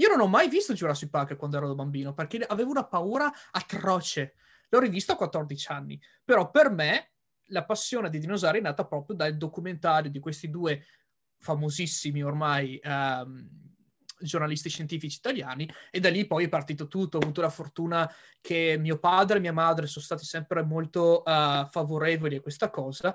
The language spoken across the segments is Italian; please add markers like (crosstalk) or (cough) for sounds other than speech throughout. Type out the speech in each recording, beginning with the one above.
Io non ho mai visto Jurassic Park quando ero bambino perché avevo una paura atroce. L'ho rivisto a 14 anni, però per me la passione dei dinosauri è nata proprio dal documentario di questi due famosissimi ormai um, giornalisti scientifici italiani e da lì poi è partito tutto. Ho avuto la fortuna che mio padre e mia madre sono stati sempre molto uh, favorevoli a questa cosa,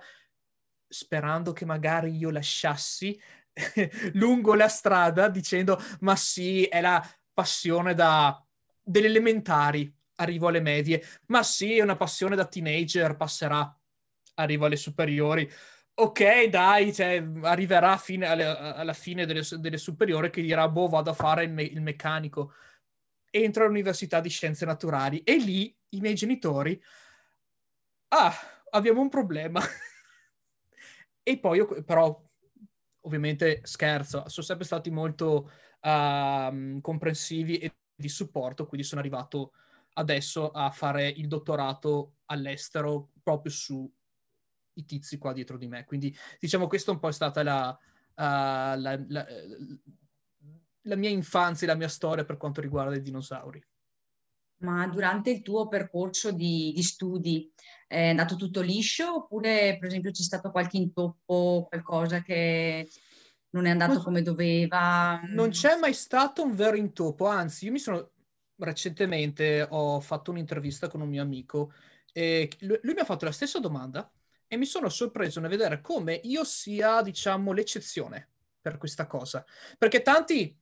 sperando che magari io lasciassi (laughs) lungo la strada dicendo ma sì, è la passione da... delle elementari, arrivo alle medie, ma sì, è una passione da teenager, passerà, arrivo alle superiori. Ok, dai, cioè, arriverà fine, alla fine delle, delle, superiori che dirà, boh, vado a fare il, me- il meccanico. Entro all'università di scienze naturali e lì i miei genitori, ah, abbiamo un problema. (laughs) e poi, io, però, ovviamente scherzo, sono sempre stati molto uh, comprensivi e di supporto, quindi sono arrivato adesso a fare il dottorato all'estero proprio su i tizi qua dietro di me. Quindi diciamo questa un po' è stata la, uh, la, la, la mia infanzia e la mia storia per quanto riguarda i dinosauri. Ma durante il tuo percorso di, di studi è andato tutto liscio oppure per esempio c'è stato qualche intoppo, qualcosa che non è andato come doveva? Non c'è mm. mai stato un vero intoppo, anzi io mi sono recentemente ho fatto un'intervista con un mio amico e lui, lui mi ha fatto la stessa domanda e mi sono sorpreso nel vedere come io sia, diciamo, l'eccezione per questa cosa. Perché tanti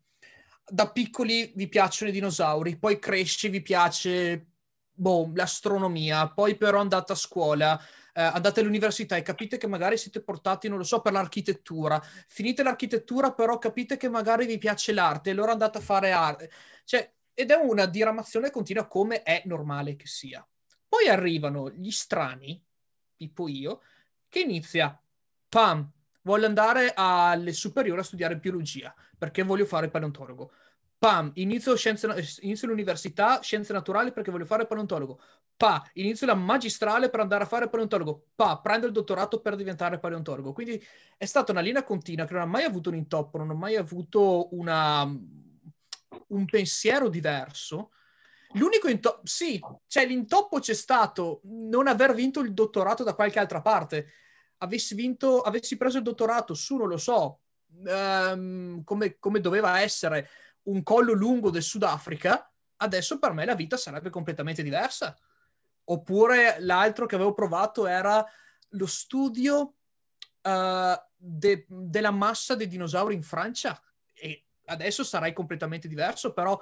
da piccoli vi piacciono i dinosauri, poi cresci, vi piace boh, l'astronomia, poi però andate a scuola, eh, andate all'università e capite che magari siete portati, non lo so, per l'architettura. Finite l'architettura, però capite che magari vi piace l'arte, allora andate a fare arte. Cioè, ed è una diramazione continua come è normale che sia. Poi arrivano gli strani, tipo io, che inizia, pam, voglio andare alle superiori a studiare biologia, perché voglio fare paleontologo Pam, inizio, scienze, inizio l'università, scienze naturali perché voglio fare paleontologo. Pa, inizio la magistrale per andare a fare paleontologo. Pa, prendo il dottorato per diventare paleontologo. Quindi è stata una linea continua che non ha mai avuto un intoppo, non ha mai avuto una, mm, un pensiero diverso. L'unico intoppo, sì, cioè l'intoppo c'è stato non aver vinto il dottorato da qualche altra parte. Avessi vinto, avessi preso il dottorato su, non lo so, um, come, come doveva essere, un collo lungo del Sudafrica, adesso per me la vita sarebbe completamente diversa. Oppure l'altro che avevo provato era lo studio uh, de- della massa dei dinosauri in Francia e adesso sarei completamente diverso, però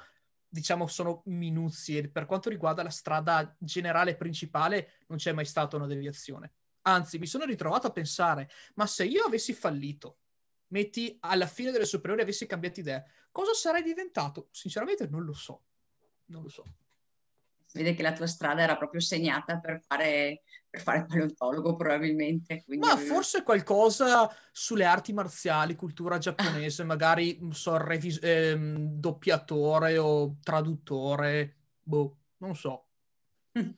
diciamo sono minuzie. Per quanto riguarda la strada generale principale non c'è mai stata una deviazione. Anzi, mi sono ritrovato a pensare, ma se io avessi fallito metti alla fine delle superiori avessi cambiato idea, cosa sarei diventato? Sinceramente non lo so, non lo so. Vede che la tua strada era proprio segnata per fare, per fare paleontologo probabilmente. Ma forse qualcosa sulle arti marziali, cultura giapponese, magari so, revis- ehm, doppiatore o traduttore, boh, non so. Mm.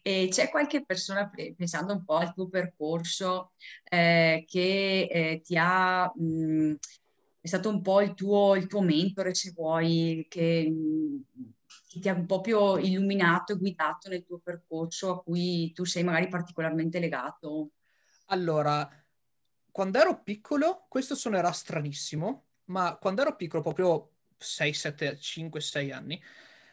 E c'è qualche persona, pensando un po' al tuo percorso, eh, che eh, ti ha... Mh, è stato un po' il tuo, il tuo mentore, se vuoi, che mh, ti ha un po' più illuminato e guidato nel tuo percorso a cui tu sei magari particolarmente legato? Allora, quando ero piccolo, questo suonerà stranissimo, ma quando ero piccolo, proprio 6, 7, 5, 6 anni,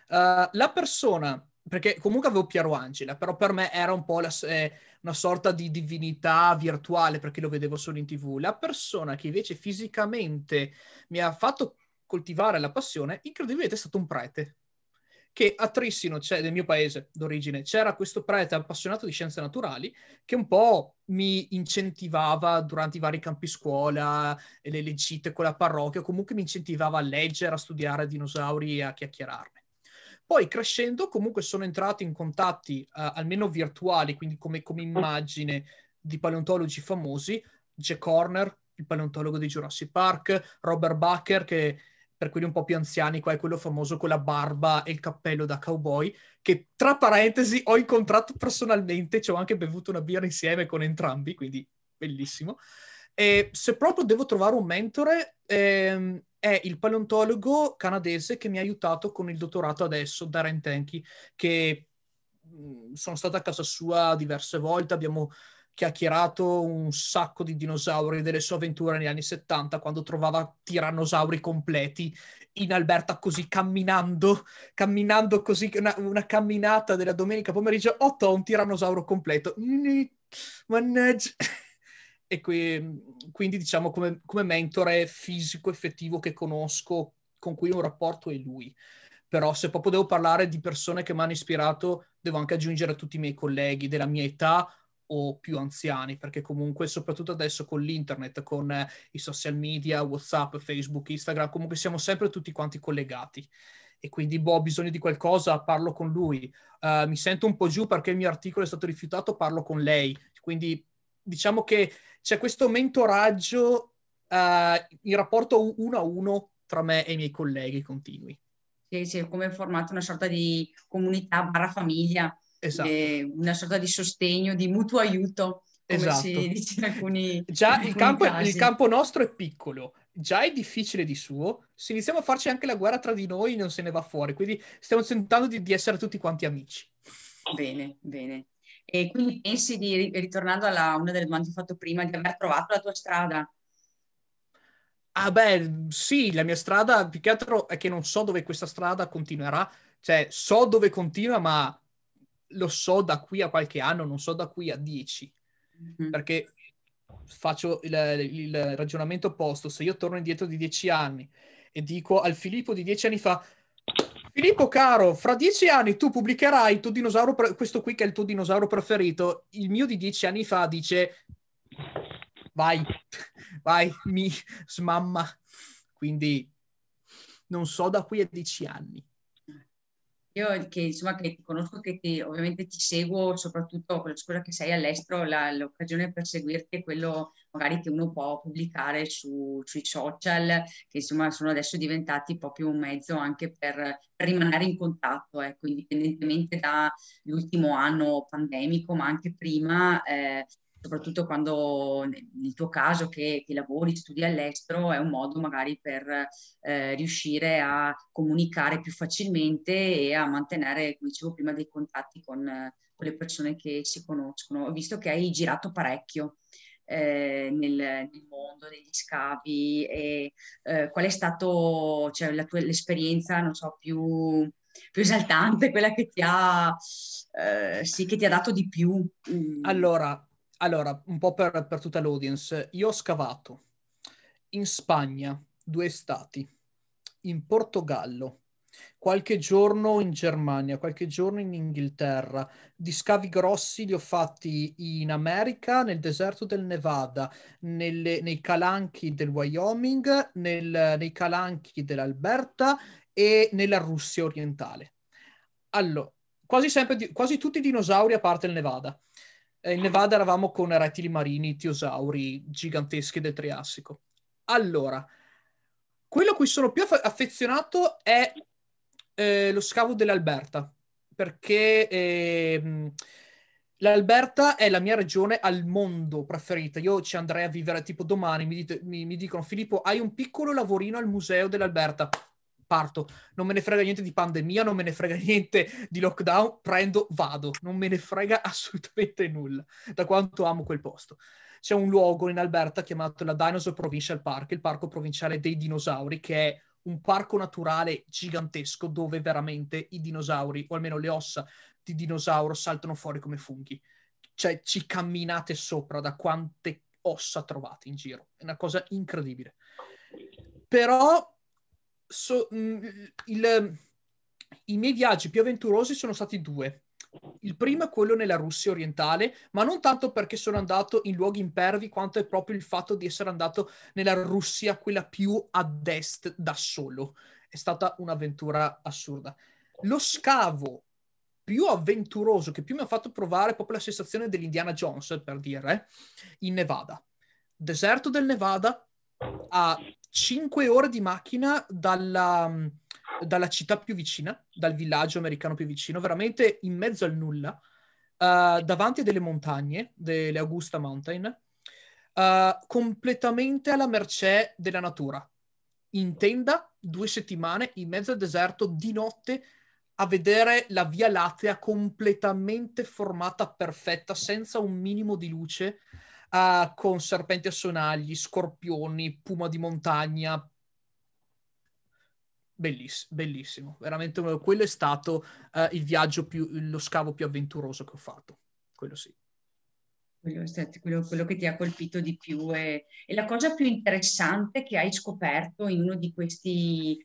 uh, la persona perché comunque avevo Piero Angela, però per me era un po' la, eh, una sorta di divinità virtuale perché lo vedevo solo in tv. La persona che invece fisicamente mi ha fatto coltivare la passione, incredibilmente è stato un prete. Che a Trissino, cioè del mio paese d'origine, c'era questo prete appassionato di scienze naturali che un po' mi incentivava durante i vari campi scuola, le, le con la parrocchia, comunque mi incentivava a leggere, a studiare dinosauri e a chiacchierarne. Poi crescendo comunque sono entrato in contatti, uh, almeno virtuali, quindi come, come, mm. immagine di paleontologi famosi, Jack Horner, il paleontologo di Jurassic Park, Robert Bucker, che per quelli un po' più anziani qua è quello famoso con la barba e il cappello da cowboy, che tra parentesi ho incontrato personalmente, ci ho anche bevuto una birra insieme con entrambi, quindi bellissimo. E se proprio devo trovare un mentore, ehm, è il paleontologo canadese che mi ha aiutato con il dottorato adesso, Darren Tenki, che mm, sono stato a casa sua diverse volte, abbiamo chiacchierato un sacco di dinosauri delle sue avventure negli anni 70 quando trovava tirannosauri completi in Alberta così camminando, camminando così, una, una camminata della domenica pomeriggio, ho un tirannosauro completo. Mannaggia e que- quindi diciamo come, come mentore fisico effettivo che conosco, con cui ho un rapporto è lui. Però se proprio devo parlare di persone che mi hanno ispirato, devo anche aggiungere tutti i miei colleghi della mia età o più anziani, perché comunque soprattutto adesso con l'internet, con eh, i social media, WhatsApp, Facebook, Instagram, comunque siamo sempre tutti quanti collegati. E quindi, boh, ho bisogno di qualcosa, parlo con lui. Uh, mi sento un po' giù perché il mio articolo è stato rifiutato, parlo con lei. Quindi diciamo che c'è questo mentoraggio eh, in rapporto uno a uno tra me e i miei colleghi continui. Sì, sì, come formato una sorta di comunità barra famiglia, esatto. eh, una sorta di sostegno, di mutuo aiuto. esatto. Alcuni, già il campo, il campo nostro è piccolo, già è difficile di suo, se iniziamo a farci anche la guerra tra di noi non se ne va fuori, quindi stiamo tentando di, di essere tutti quanti amici. Bene, bene. E quindi pensi di, ritornando alla una delle domande che ho fatto prima, di aver trovato la tua strada? Ah beh, sì, la mia strada, più che altro è che non so dove questa strada continuerà, cioè so dove continua, ma lo so da qui a qualche anno, non so da qui a dieci, mm-hmm. perché faccio il, il, ragionamento opposto, se io torno indietro di dieci anni e dico al Filippo di dieci anni fa, Filippo caro, fra dieci anni tu pubblicherai il tuo dinosauro, pre- questo qui che è il tuo dinosauro preferito, il mio di dieci anni fa dice vai, (laughs) vai, mi smamma, quindi non so da qui a dieci anni io che insomma che ti conosco, che ti, ovviamente ti seguo, soprattutto con la scuola che sei all'estero, la, l'occasione per seguirti è quello magari che uno può pubblicare su, sui social, che insomma sono adesso diventati proprio un mezzo anche per, per rimanere in contatto, ecco, eh. indipendentemente dall'ultimo anno pandemico, ma anche prima. Eh, soprattutto quando nel tuo caso che, che lavori, studi all'estero, è un modo magari per eh, riuscire a comunicare più facilmente e a mantenere, come dicevo prima, dei contatti con, con le persone che si conoscono. Ho visto che hai girato parecchio. Eh, nel, nel, mondo degli scavi e eh, qual è stata cioè, la tua esperienza, non so, più, più esaltante, quella che ti ha, eh, sì, che ti ha dato di più? Mm. Allora, allora, un po' per, per tutta l'audience, io ho scavato in Spagna due stati, in Portogallo qualche giorno in Germania, qualche giorno in Inghilterra. Di scavi grossi li ho fatti in America, nel deserto del Nevada, nelle, nei calanchi del Wyoming, nel, nei calanchi dell'Alberta e nella Russia orientale. Allora, quasi, sempre, quasi tutti i dinosauri a parte il Nevada. Eh, in Nevada eravamo con rettili marini, tiosauri giganteschi del Triassico. Allora, quello a cui sono più affezionato è eh, lo scavo dell'Alberta, perché eh, l'Alberta è la mia regione al mondo preferita. Io ci andrei a vivere tipo domani, mi, dite, mi, mi dicono Filippo, hai un piccolo lavorino al museo dell'Alberta parto, non me ne frega niente di pandemia, non me ne frega niente di lockdown, prendo, vado, non me ne frega (laughs) assolutamente nulla da quanto amo quel posto. C'è un luogo in Alberta chiamato la Dinosaur Provincial Park, il parco provinciale dei dinosauri, che è un parco naturale gigantesco dove veramente i dinosauri, o almeno le ossa di dinosauro, saltano fuori come funghi. Cioè, ci camminate sopra da quante ossa trovate in giro. È una cosa incredibile. Però so, mh, mm, il, i miei viaggi più avventurosi sono stati due. Il primo è quello nella Russia orientale, ma non tanto perché sono andato in luoghi impervi, quanto è proprio il fatto di essere andato nella Russia, quella più ad est, da solo. È stata un'avventura assurda. Lo scavo più avventuroso, che più mi ha fatto provare proprio la sensazione dell'Indiana Jones, per dire, eh, in Nevada. Deserto del Nevada, a 5 ore di macchina dalla, dalla, città più vicina, dal villaggio americano più vicino, veramente in mezzo al nulla, uh, davanti a delle montagne, delle Augusta Mountain, uh, completamente alla mercé della natura. In tenda, due settimane, in mezzo al deserto, di notte, a vedere la Via Lattea completamente formata, perfetta, senza un minimo di luce uh, con serpenti a sonagli, scorpioni, puma di montagna. Belliss- bellissimo, veramente quello è stato uh, il viaggio più, lo scavo più avventuroso che ho fatto, quello sì. Quello, quello, quello, che ti ha colpito di più e, è, la cosa più interessante che hai scoperto in uno di questi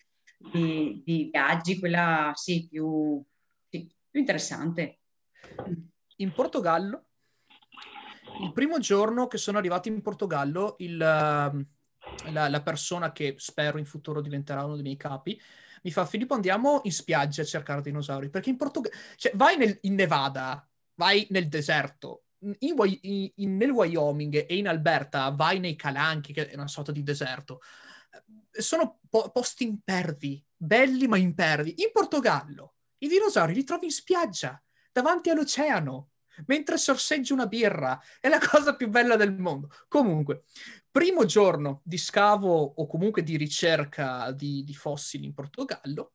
di, di viaggi, quella sì, più, sì, più interessante. In Portogallo il primo giorno che sono arrivato in Portogallo, il, ehm, la, la, persona che spero in futuro diventerà uno dei miei capi, mi fa Filippo andiamo in spiaggia a cercare dinosauri, perché in Portogallo, cioè vai nel, in Nevada, vai nel deserto, in, in, nel Wyoming e in Alberta vai nei Calanchi, che è una sorta di deserto, sono po- posti impervi, belli ma impervi. In Portogallo i dinosauri li trovi in spiaggia, davanti all'oceano mentre sorseggi una birra. È la (laughs) cosa più bella del mondo. Comunque, primo giorno di scavo o comunque di ricerca di, di fossili in Portogallo,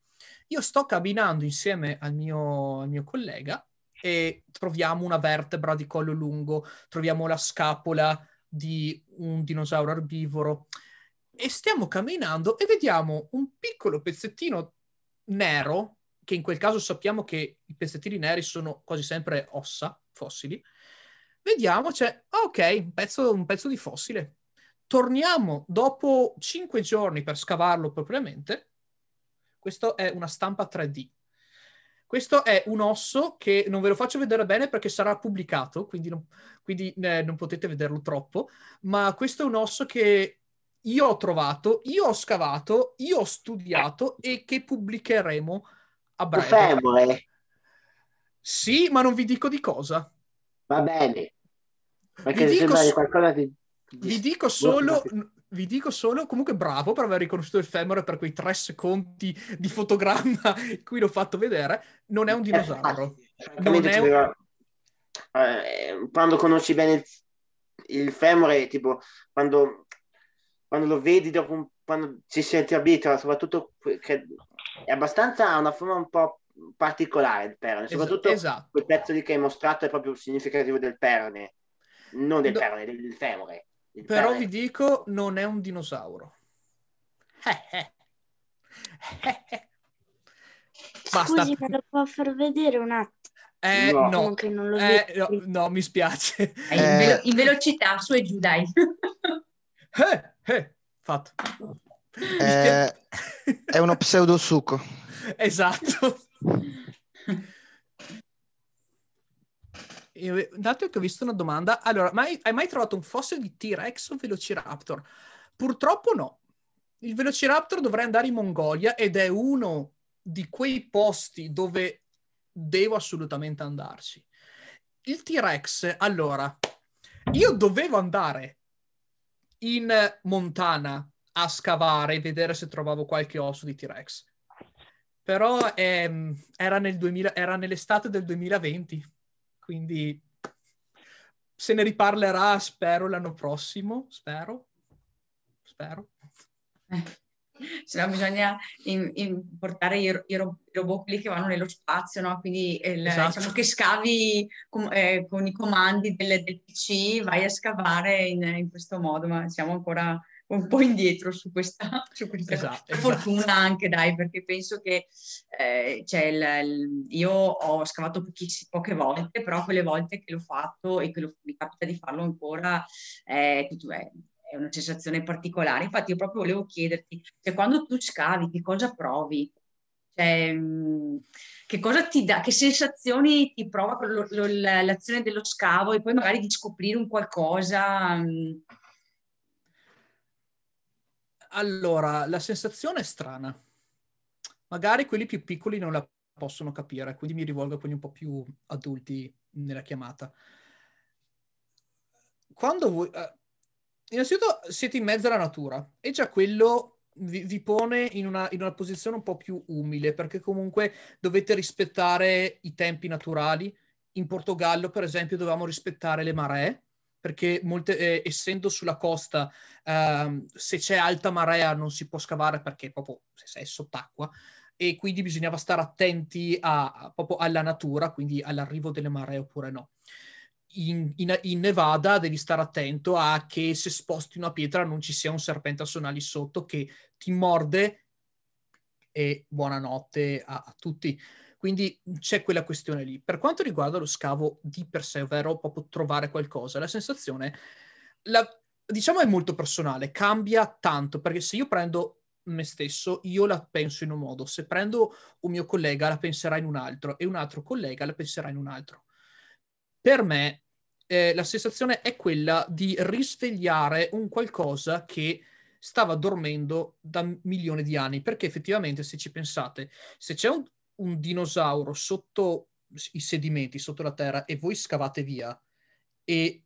io sto camminando insieme al mio, al mio collega e troviamo una vertebra di collo lungo, troviamo la scapola di un dinosauro erbivoro e stiamo camminando e vediamo un piccolo pezzettino nero, che in quel caso sappiamo che i pezzettini neri sono quasi sempre ossa, fossili. Vediamo, c'è, ah, ok, un pezzo, un pezzo di fossile. Torniamo dopo cinque giorni per scavarlo propriamente. Questa è una stampa 3D. Questo è un osso che non ve lo faccio vedere bene perché sarà pubblicato, quindi, non, quindi eh, non, potete vederlo troppo, ma questo è un osso che io ho trovato, io ho scavato, io ho studiato e che pubblicheremo a breve. Un femore. Eh. Sì, ma non vi dico di cosa. Va bene. Perché vi dico, so- qualcosa di, di... Vi dico solo... Vi dico solo, comunque bravo per aver riconosciuto il femore per quei tre secondi di fotogramma (laughs) cui l'ho fatto vedere, non è un eh, dinosauro. Eh, non è un... Eh, quando conosci bene il, il femore, tipo quando, quando lo vedi, dopo un, quando ci senti abituato, soprattutto che è abbastanza, ha una forma un po' particolare il perno, soprattutto esatto. quel pezzo lì che hai mostrato è proprio significativo del perone, non del Do... perone, del femore. Il Però perone. vi dico, non è un dinosauro. (laughs) Basta. Scusi, me lo può far vedere un attimo? Eh, no. No. Eh, no, no. mi spiace. Eh, in, velo- in, eh. velocità, su e giù, dai. (laughs) Eh, eh, fatto. è uno pseudosuco. (laughs) Esatto. Dato (laughs) che ho visto una domanda, allora, mai, hai mai trovato un fossile di T-Rex o Velociraptor? Purtroppo no. Il Velociraptor dovrei andare in Mongolia ed è uno di quei posti dove devo assolutamente andarci. Il T-Rex, allora, io dovevo andare in Montana a scavare e vedere se trovavo qualche osso di T-Rex. Però ehm, era, nel 2000, era nell'estate del 2020, quindi se ne riparlerà, spero, l'anno prossimo, spero, spero. Eh se cioè, no bisogna in, in portare i, i, robot quelli che vanno nello spazio, no? quindi il, esatto. diciamo che scavi com, eh, con i comandi del, del, PC, vai a scavare in, in questo modo, ma siamo ancora un po' indietro su questa, (laughs) su questa esatto, fortuna esatto. anche dai perché penso che eh, cioè il, il, io ho scavato poche volte però quelle volte che l'ho fatto e che lo, mi capita di farlo ancora eh, è, è una sensazione particolare infatti io proprio volevo chiederti cioè, quando tu scavi che cosa provi cioè, mm, che cosa ti dà, che sensazioni ti prova l'azione dello scavo e poi magari di scoprire un qualcosa mh, mm? Allora, la sensazione è strana. Magari quelli più piccoli non la possono capire, quindi mi rivolgo a quelli un po' più adulti nella chiamata. Quando voi... Eh, innanzitutto siete in mezzo alla natura e già quello vi, vi pone in una, in una posizione un po' più umile, perché comunque dovete rispettare i tempi naturali. In Portogallo, per esempio, dovevamo rispettare le maree, perché molte, eh, essendo sulla costa, eh, se c'è alta marea non si può scavare perché proprio se sei sott'acqua e quindi bisognava stare attenti a, a, proprio alla natura, quindi all'arrivo delle maree oppure no. In, in, in, Nevada devi stare attento a che se sposti una pietra non ci sia un serpente a sonali sotto che ti morde e buonanotte a, a tutti. Quindi mhmm, c'è quella questione lì. Per quanto riguarda lo scavo di per sé, ovvero proprio trovare qualcosa, la sensazione, la, diciamo, è molto personale, cambia tanto, perché se io prendo me stesso, io la penso in un modo, se prendo un mio collega la penserà in un altro e un altro collega la penserà in un altro. Per me eh, la sensazione è quella di risvegliare un qualcosa che stava dormendo da milioni di anni, perché effettivamente se ci pensate, se c'è un, un dinosauro sotto i sedimenti, sotto la terra, e voi scavate via e,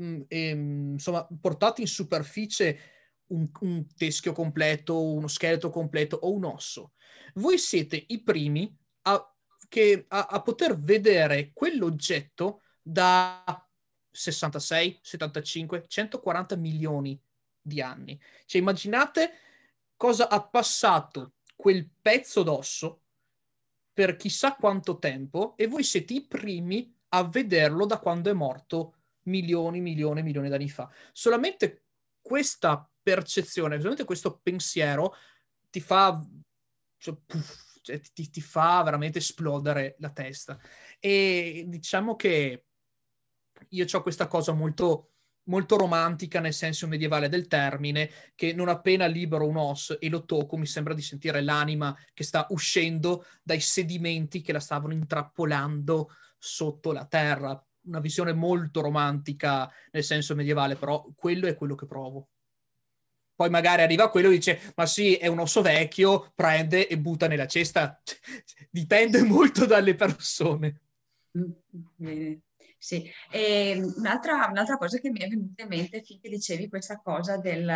mm, e mm, insomma portate in superficie un, un teschio completo, uno scheletro completo o un osso, voi siete i primi a, che, a, a poter vedere quell'oggetto da 66, 75, 140 milioni di anni. Cioè immaginate cosa ha passato quel pezzo d'osso per chissà quanto tempo e voi siete i primi a vederlo da quando è morto milioni, milioni, milioni di anni fa. Solamente questa percezione, solamente questo pensiero ti fa, cioè, puff, cioè, ti, ti fa veramente esplodere la testa. E diciamo che io ho questa cosa molto molto romantica nel senso medievale del termine, che non appena libero un os e lo tocco mi sembra di sentire l'anima che sta uscendo dai sedimenti che la stavano intrappolando sotto la terra. Una visione molto romantica nel senso medievale, però quello è quello che provo. Poi magari arriva quello e dice, ma sì, è un osso vecchio, prende e butta nella cesta. (laughs) Dipende molto dalle persone. Mm, mm, mm, bene sì. Ehm, un'altra, un'altra, cosa che mi è venuta in mente finché dicevi questa cosa del,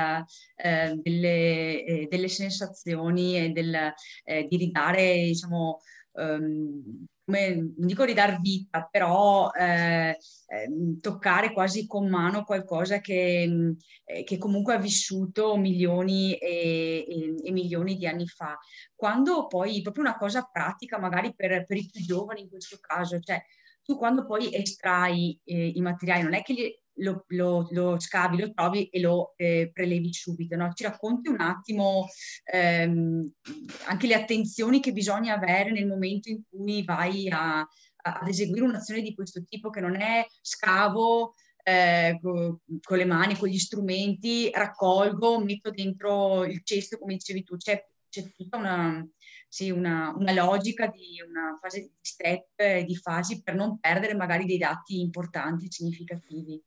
eh, delle, eh, delle, sensazioni e del, eh, di ridare, diciamo, ehm, come, non dico ridar vita, però eh, ehm, toccare quasi con mano qualcosa che, eh, che comunque ha vissuto milioni e, e, e, milioni di anni fa. Quando poi, proprio una cosa pratica, magari per, per i più giovani in questo caso, cioè tu quando poi estrai eh, i materiali non è che li, lo, lo, lo, scavi, lo trovi e lo eh, prelevi subito, no? ci racconti un attimo ehm, anche le attenzioni che bisogna avere nel momento in cui vai a, a, ad eseguire un'azione di questo tipo che non è scavo, eh, con, con le mani, con gli strumenti, raccolgo, metto dentro il cesto, come dicevi tu, c'è, c'è tutta una, darci una, una logica di una fase di step e di fasi per non perdere magari dei dati importanti, significativi.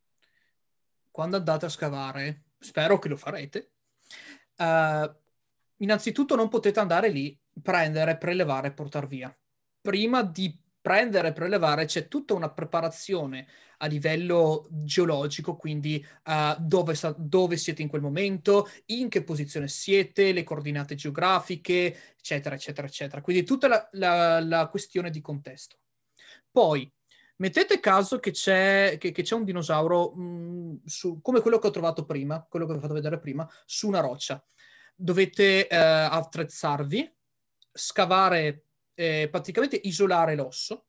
Quando andate a scavare, spero che lo farete, uh, innanzitutto non potete andare lì, prendere, prelevare e portare via. Prima di prendere e prelevare c'è tutta una preparazione a livello geologico, quindi uh, dove, dove, siete in quel momento, in che posizione siete, le coordinate geografiche, eccetera, eccetera, eccetera. Quindi tutta la, la, la questione di contesto. Poi, mettete caso che c'è, che, che c'è un dinosauro mh, mm, su, come quello che ho trovato prima, quello che vi ho fatto vedere prima, su una roccia. Dovete uh, attrezzarvi, scavare eh, praticamente isolare l'osso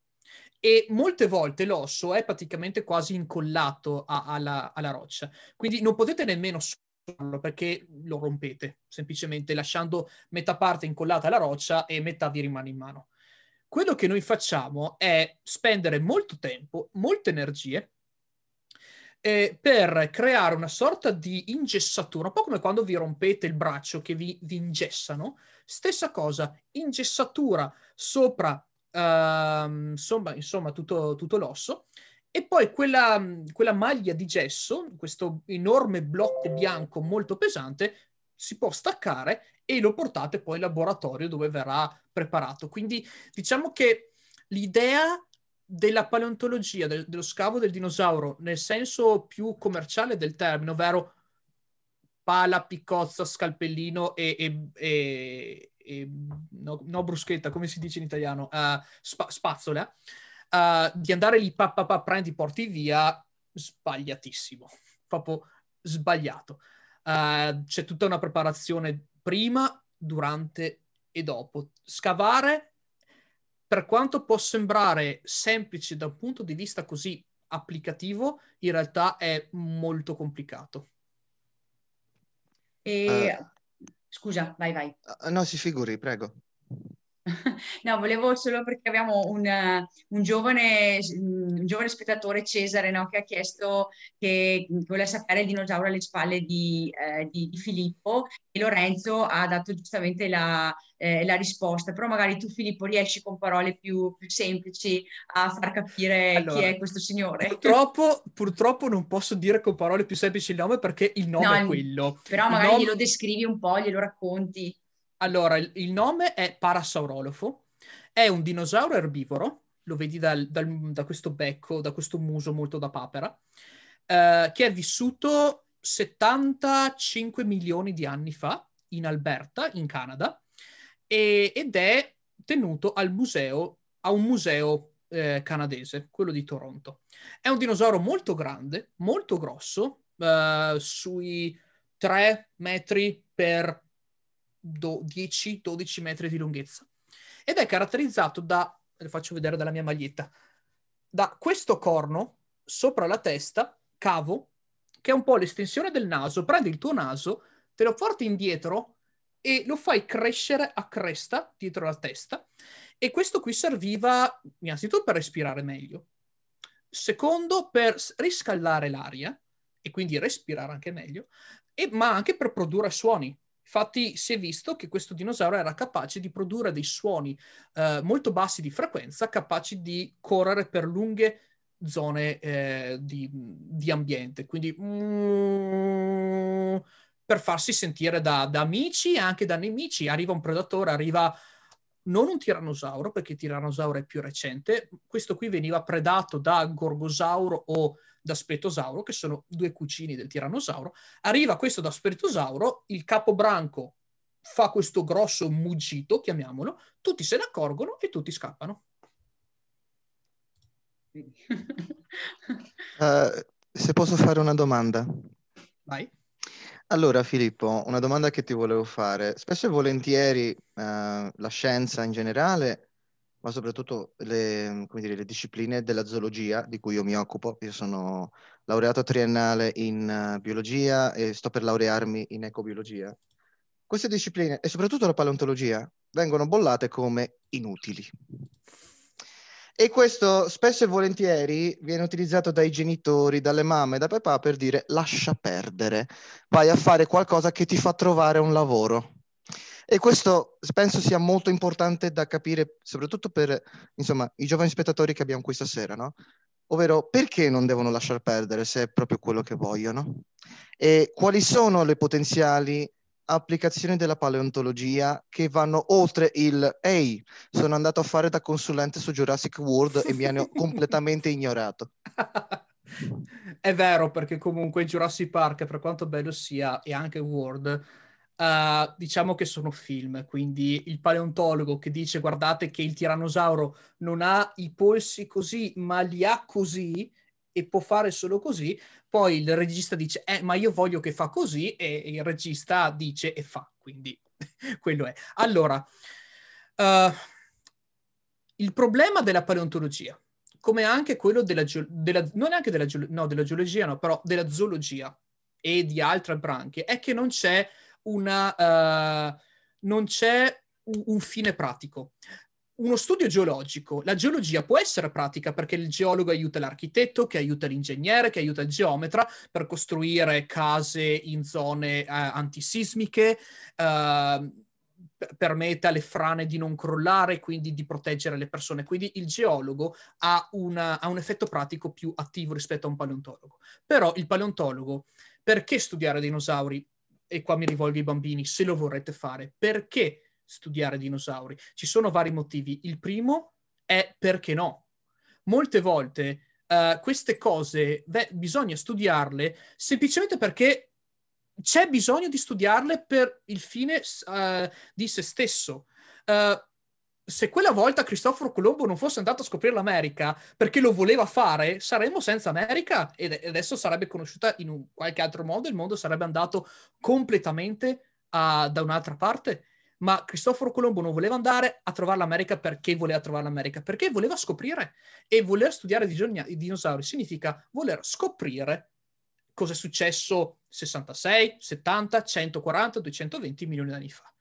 e molte volte l'osso è praticamente quasi incollato a, alla, alla, roccia, quindi non potete nemmeno solo perché lo rompete, semplicemente lasciando metà parte incollata alla roccia e metà vi rimane in mano. Quello che noi facciamo è spendere molto tempo, molte energie eh, per creare una sorta di ingessatura, un po' come quando vi rompete il braccio che vi, vi ingessano, stessa cosa, ingessatura sopra, ehm, insomma, insomma tutto, tutto, l'osso, e poi quella, quella maglia di gesso, questo enorme blocco bianco molto pesante, si può staccare e lo portate poi in laboratorio dove verrà preparato. Quindi diciamo che l'idea della paleontologia, del, dello scavo del dinosauro nel senso più commerciale del termine, ovvero pala, piccozza, scalpellino e, e, e, e no, no, bruschetta, come si dice in italiano, uh, spa, spazzola, uh, di andare lì, papà, papà, prendi, porti via, sbagliatissimo, proprio sbagliato. Uh, c'è tutta una preparazione prima, durante e dopo. Scavare per quanto può sembrare semplice da un punto di vista così applicativo, in realtà è molto complicato. E... Uh, Scusa, vai, vai. Uh, no, si figuri, prego. (laughs) No, volevo solo perché abbiamo un, eh, un, giovane, mm, un giovane, spettatore, Cesare, no, che ha chiesto che, che voleva sapere il dinosauro alle spalle di, eh, di, di Filippo e Lorenzo ha dato giustamente la, eh, la, risposta, però magari tu Filippo riesci con parole più, più semplici a far capire allora, chi è questo signore. Purtroppo, purtroppo, non posso dire con parole più semplici il nome perché il nome no, è quello. Però magari nome... glielo descrivi un po', glielo racconti. Allora, il, il nome è Parasaurolofo, è un dinosauro erbivoro, lo vedi dal, dal, da questo becco, da questo muso molto da papera, eh, che è vissuto 75 milioni di anni fa in Alberta, in Canada, e, ed è tenuto al museo, a un museo eh, canadese, quello di Toronto. È un dinosauro molto grande, molto grosso, eh, sui 3 metri per do, 10-12 metri di lunghezza. Ed è caratterizzato da, lo faccio vedere dalla mia maglietta, da questo corno sopra la testa, cavo, che è un po' l'estensione del naso. Prendi il tuo naso, te lo porti indietro e lo fai crescere a cresta dietro la testa. E questo qui serviva innanzitutto per respirare meglio, secondo per riscaldare l'aria e quindi respirare anche meglio, e, ma anche per produrre suoni. Infatti si è visto che questo dinosauro era capace di produrre dei suoni eh, molto bassi di frequenza, capaci di correre per lunghe zone eh, di, di, ambiente, quindi mm, per farsi sentire da, da amici e anche da nemici. Arriva un predatore, arriva non un tiranosauro, perché il tiranosauro è più recente, questo qui veniva predato da gorgosauro o da spetosauro, che sono due cucini del tiranosauro, arriva questo da spetosauro, il capobranco fa questo grosso muggito, chiamiamolo, tutti se ne accorgono e tutti scappano. uh, (laughs) se posso fare una domanda. Vai. Allora Filippo, una domanda che ti volevo fare. Spesso e volentieri eh, la scienza in generale, ma soprattutto le, come dire, le discipline della zoologia di cui io mi occupo, io sono laureato triennale in uh, biologia e sto per laurearmi in ecobiologia. Queste discipline, e soprattutto la paleontologia, vengono bollate come inutili. E questo spesso e volentieri viene utilizzato dai genitori, dalle mamme, da papà per dire lascia perdere, vai a fare qualcosa che ti fa trovare un lavoro. E questo penso sia molto importante da capire, soprattutto per insomma, i giovani spettatori che abbiamo qui stasera, no? Ovvero perché non devono lasciar perdere se è proprio quello che vogliono? E quali sono le potenziali applicazioni della paleontologia che vanno oltre il ehi, sono andato a fare da consulente su Jurassic World e mi hanno (laughs) completamente ignorato. (laughs) è vero, perché comunque Jurassic Park, per quanto bello sia, e anche World, uh, diciamo che sono film, quindi il paleontologo che dice guardate che il tirannosauro non ha i polsi così, ma li ha così, e può fare solo così, poi il regista dice eh ma io voglio che fa così e il regista dice e fa, quindi (laughs) quello è. Allora, uh, il problema della paleontologia, come anche quello della, ge- della non anche della, ge- no, della geologia, no, però della zoologia e di altre branche, è che non c'è una... Uh, non c'è un, un fine pratico uno studio geologico, la geologia può essere pratica perché il geologo aiuta l'architetto, che aiuta l'ingegnere, che aiuta il geometra per costruire case in zone eh, antisismiche, eh, permette alle frane di non crollare, quindi di proteggere le persone. Quindi il geologo ha, una, ha un effetto pratico più attivo rispetto a un paleontologo. Però il paleontologo, perché studiare dinosauri? E qua mi rivolgo ai bambini, se lo vorrete fare, perché studiare dinosauri. Ci sono vari motivi. Il primo è perché no. Molte volte uh, queste cose beh, bisogna studiarle semplicemente perché c'è bisogno di studiarle per il fine uh, di se stesso. Uh, se quella volta Cristoforo Colombo non fosse andato a scoprire l'America perché lo voleva fare, saremmo senza America e adesso sarebbe conosciuta in un qualche altro modo, il mondo sarebbe andato completamente a, ah, da un'altra parte ma Cristoforo Colombo non voleva andare a trovare l'America perché voleva trovare l'America, perché voleva scoprire e voler studiare i dinosauri significa voler scoprire cosa è successo 66, 70, 140, 220 milioni di anni fa.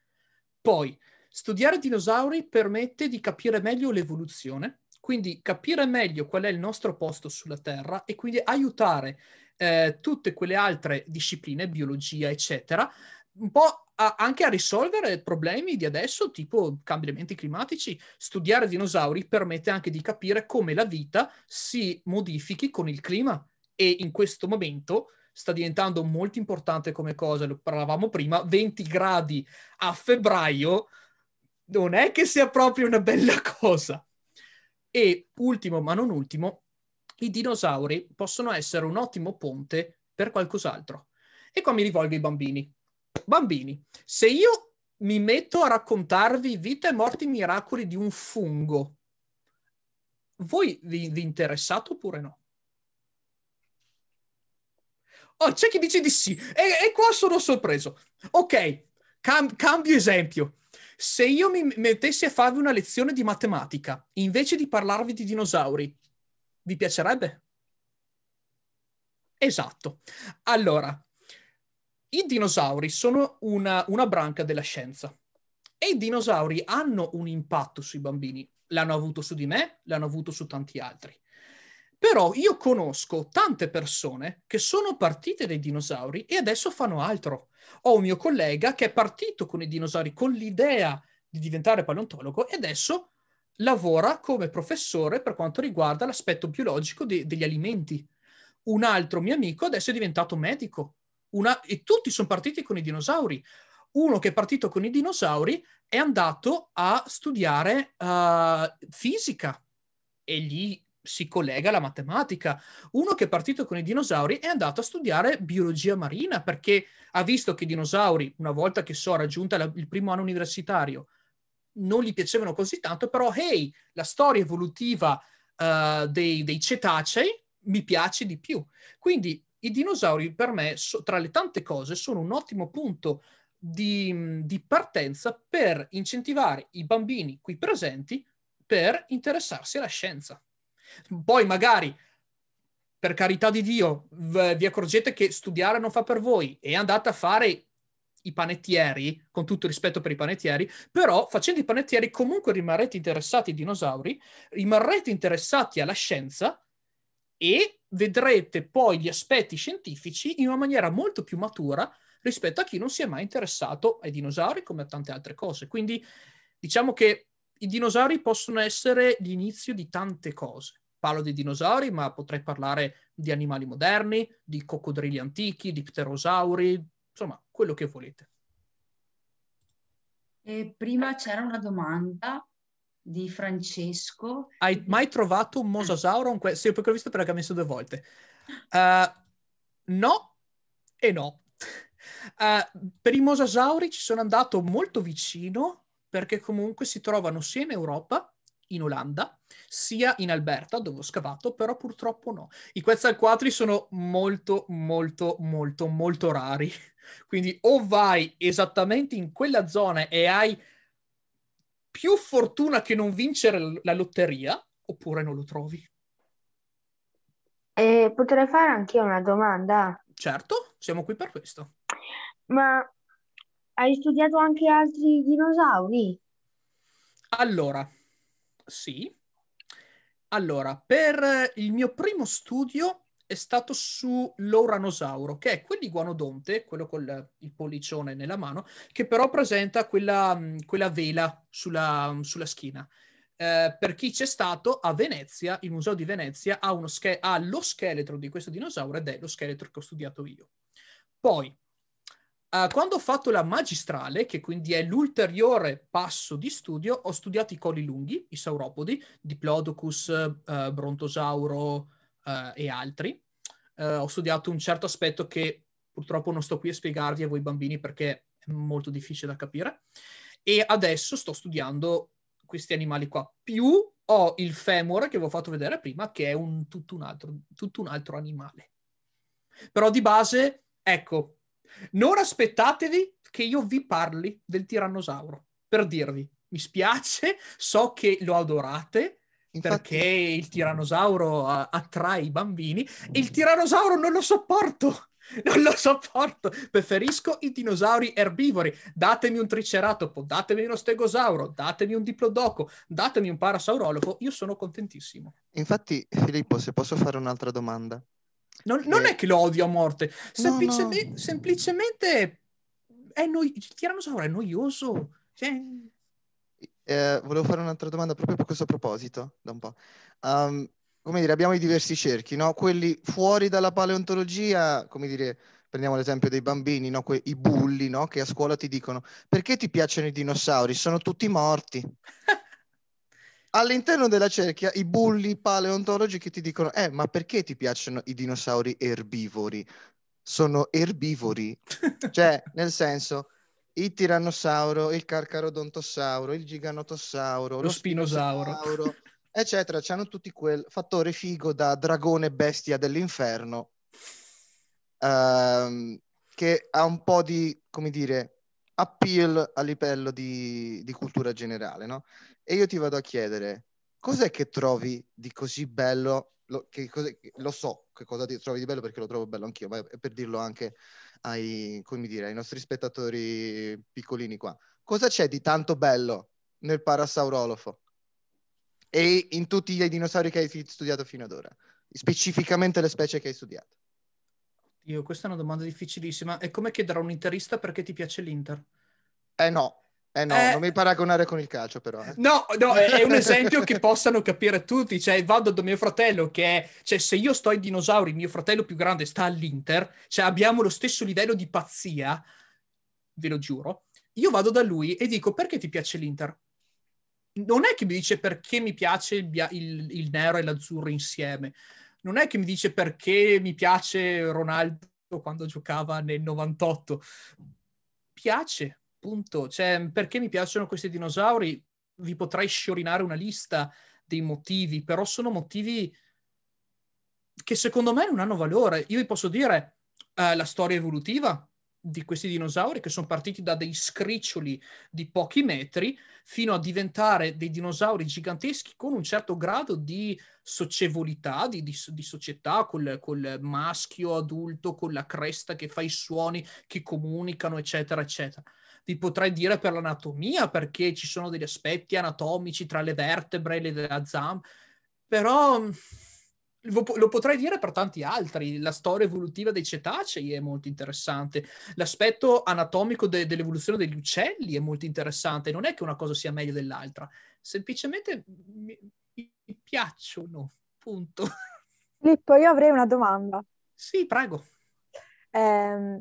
Poi, studiare i dinosauri permette di capire meglio l'evoluzione, quindi capire meglio qual è il nostro posto sulla Terra e quindi aiutare eh, tutte quelle altre discipline, biologia, eccetera, un po' a, anche a risolvere problemi di adesso, tipo cambiamenti climatici. Studiare dinosauri permette anche di capire come la vita si modifichi con il clima e in questo momento sta diventando molto importante come cosa, lo parlavamo prima, 20 gradi a febbraio non è che sia proprio una bella (laughs) cosa. E ultimo ma non ultimo, i dinosauri possono essere un ottimo ponte per qualcos'altro. E qua mi rivolgo ai bambini. Bambini, se io mi metto a raccontarvi vita e morti miracoli di un fungo, voi vi, vi interessate oppure no? Oh, c'è chi dice di sì, e, e qua sono sorpreso. Ok, cam- cambio esempio. Se io mi mettessi a farvi una lezione di matematica, invece di parlarvi di dinosauri, vi piacerebbe? Esatto. Allora, i dinosauri sono una, una branca della scienza e i dinosauri hanno un impatto sui bambini. L'hanno avuto su di me, l'hanno avuto su tanti altri. Però io conosco tante persone che sono partite dai dinosauri e adesso fanno altro. Ho un mio collega che è partito con i dinosauri con l'idea di diventare paleontologo e adesso lavora come professore per quanto riguarda l'aspetto biologico de- degli alimenti. Un altro mio amico adesso è diventato medico una, e tutti sono partiti con i dinosauri. Uno che è partito con i dinosauri è andato a studiare uh, fisica e lì si collega la matematica. Uno che è partito con i dinosauri è andato a studiare biologia marina perché ha visto che i dinosauri, una volta che sono raggiunta la, il primo anno universitario, non gli piacevano così tanto, però hey, la storia evolutiva uh, dei, dei, cetacei mi piace di più. Quindi i dinosauri per me, so, tra le tante cose, sono un ottimo punto di, di partenza per incentivare i bambini qui presenti per interessarsi alla scienza. Poi magari per carità di Dio, vi accorgete che studiare non fa per voi e andate a fare i panettieri, con tutto rispetto per i panettieri, però facendo i panettieri comunque rimarrete interessati ai dinosauri, rimarrete interessati alla scienza e vedrete poi gli aspetti scientifici in una maniera molto più matura rispetto a chi non si è mai interessato ai dinosauri come a tante altre cose. Quindi diciamo che i dinosauri possono essere l'inizio di tante cose. Parlo dei dinosauri, ma potrei parlare di animali moderni, di coccodrilli antichi, di pterosauri, insomma, quello che volete. E prima c'era una domanda di Francesco. Hai mai trovato un mosasauro? Un que- sì, perché l'ho visto perché ha messo due volte. Uh, no e no. Uh, per i mosasauri ci sono andato molto vicino perché comunque si trovano sia in Europa, in Olanda, sia in Alberta dove ho scavato, però purtroppo no. I Quetzalcoatli sono molto, molto, molto, molto rari. Quindi o vai esattamente in quella zona e hai più fortuna che non vincere la lotteria oppure non lo trovi? Eh, potrei fare anche io una domanda? Certo, siamo qui per questo. Ma hai studiato anche altri dinosauri? Allora, sì. Allora, per il mio primo studio è stato su l'Oranosauro, che è quell'iguanodonte, quello con il pollicione nella mano, che però presenta quella, mm, quella vela sulla, mm, sulla schiena. Eh, per chi c'è stato, a Venezia, il Museo di Venezia ha, sche- ha lo scheletro di questo dinosauro ed è lo scheletro che ho studiato io. Poi, Uh, quando ho fatto la magistrale, che quindi è l'ulteriore passo di studio, ho studiato i coli lunghi, i sauropodi, Diplodocus, uh, Brontosauro, eh, e altri. Eh, ho studiato un certo aspetto che purtroppo non sto qui a spiegarvi a voi bambini perché è molto difficile da capire. E adesso sto studiando questi animali qua, più ho il femore che vi ho fatto vedere prima, che è un, tutto, un altro, tutto un altro animale. Però di base, ecco, non aspettatevi che io vi parli del tirannosauro, per dirvi, mi spiace, so che lo adorate, Infatti... Perché il tirannosauro attrae i bambini e il tirannosauro non lo sopporto. (laughs) Non lo sopporto, preferisco i dinosauri erbivori. Datemi un triceratopo, datemi uno stegosauro, datemi un diplodoco, datemi un parasaurologo, io sono contentissimo. Infatti, Filippo, se posso fare un'altra domanda. Non, non eh... è che lo odio a morte, semplicemente, no, no. semplicemente noi... il tiranosauro è noioso. Cioè eh, volevo fare un'altra domanda proprio per questo proposito, da un po'. Um, come dire, abbiamo i diversi cerchi, no? quelli fuori dalla paleontologia, come dire, prendiamo l'esempio dei bambini, no? Que- i bulli no? che a scuola ti dicono perché ti piacciono i dinosauri? Sono tutti morti. (laughs) All'interno della cerchia i bulli paleontologi che ti dicono eh ma perché ti piacciono i dinosauri erbivori? Sono erbivori. (laughs) cioè, nel senso, il tirannosauro, il carcarodontosauro, il giganotossauro, lo, lo spinosauro, spinosauro eccetera, hanno tutti quel fattore figo da dragone bestia dell'inferno ehm, che ha un po' di, come dire, appeal a livello di, di cultura generale, no? E io ti vado a chiedere, cos'è che trovi di così bello? Lo, che, lo so che cosa ti trovi di bello perché lo trovo bello anch'io, ma per dirlo anche ai, dire, ai nostri spettatori piccolini qua. Cosa c'è di tanto bello nel parasaurolofo e in tutti i dinosauri che hai studiato fino ad ora? Specificamente le specie che hai studiato. Io, questa è una domanda difficilissima. È come chiedere a un interista perché ti piace l'Inter? Eh no, eh no, eh, non mi paragonare con il calcio però. Eh. No, no, è, un esempio che (laughs) possano capire tutti. Cioè, vado da mio fratello che è... Cioè, se io sto ai dinosauri, mio fratello più grande sta all'Inter, cioè abbiamo lo stesso livello di pazzia, ve lo giuro. Io vado da lui e dico, perché ti piace l'Inter? Non è che mi dice perché mi piace il, il, il nero e l'azzurro insieme. Non è che mi dice perché mi piace Ronaldo quando giocava nel 98. Piace, appunto, Cioè, perché mi piacciono questi dinosauri? Vi potrei sciorinare una lista dei motivi, però sono motivi che secondo me non hanno valore. Io vi posso dire eh, la storia evolutiva di questi dinosauri che sono partiti da dei scriccioli di pochi metri fino a diventare dei dinosauri giganteschi con un certo grado di socievolità, di, di, di società, col, col, maschio adulto, con la cresta che fa i suoni, che comunicano, eccetera, eccetera vi potrei dire per l'anatomia, perché ci sono degli aspetti anatomici tra le vertebre e le zampe, però mm, lo, potrei dire per tanti altri. La storia evolutiva dei cetacei è molto interessante. L'aspetto anatomico de- dell'evoluzione degli uccelli è molto interessante. Non è che una cosa sia meglio dell'altra, semplicemente mm, mi, mi piacciono. Punto. Filippo, io avrei una domanda. Sì, prego. Eh,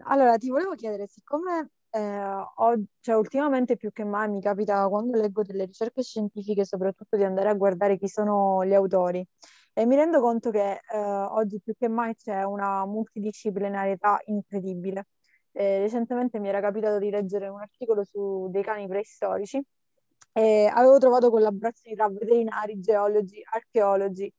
allora, ti volevo chiedere, siccome eh, ho, cioè, ultimamente più che mai mi capita quando leggo delle ricerche scientifiche soprattutto di andare a guardare chi sono gli autori e mi rendo conto che eh, oggi più che mai c'è una multidisciplinarietà incredibile. Eh, recentemente mi era capitato di leggere un articolo su dei cani preistorici e avevo trovato collaborazioni tra veterinari, geologi, archeologi,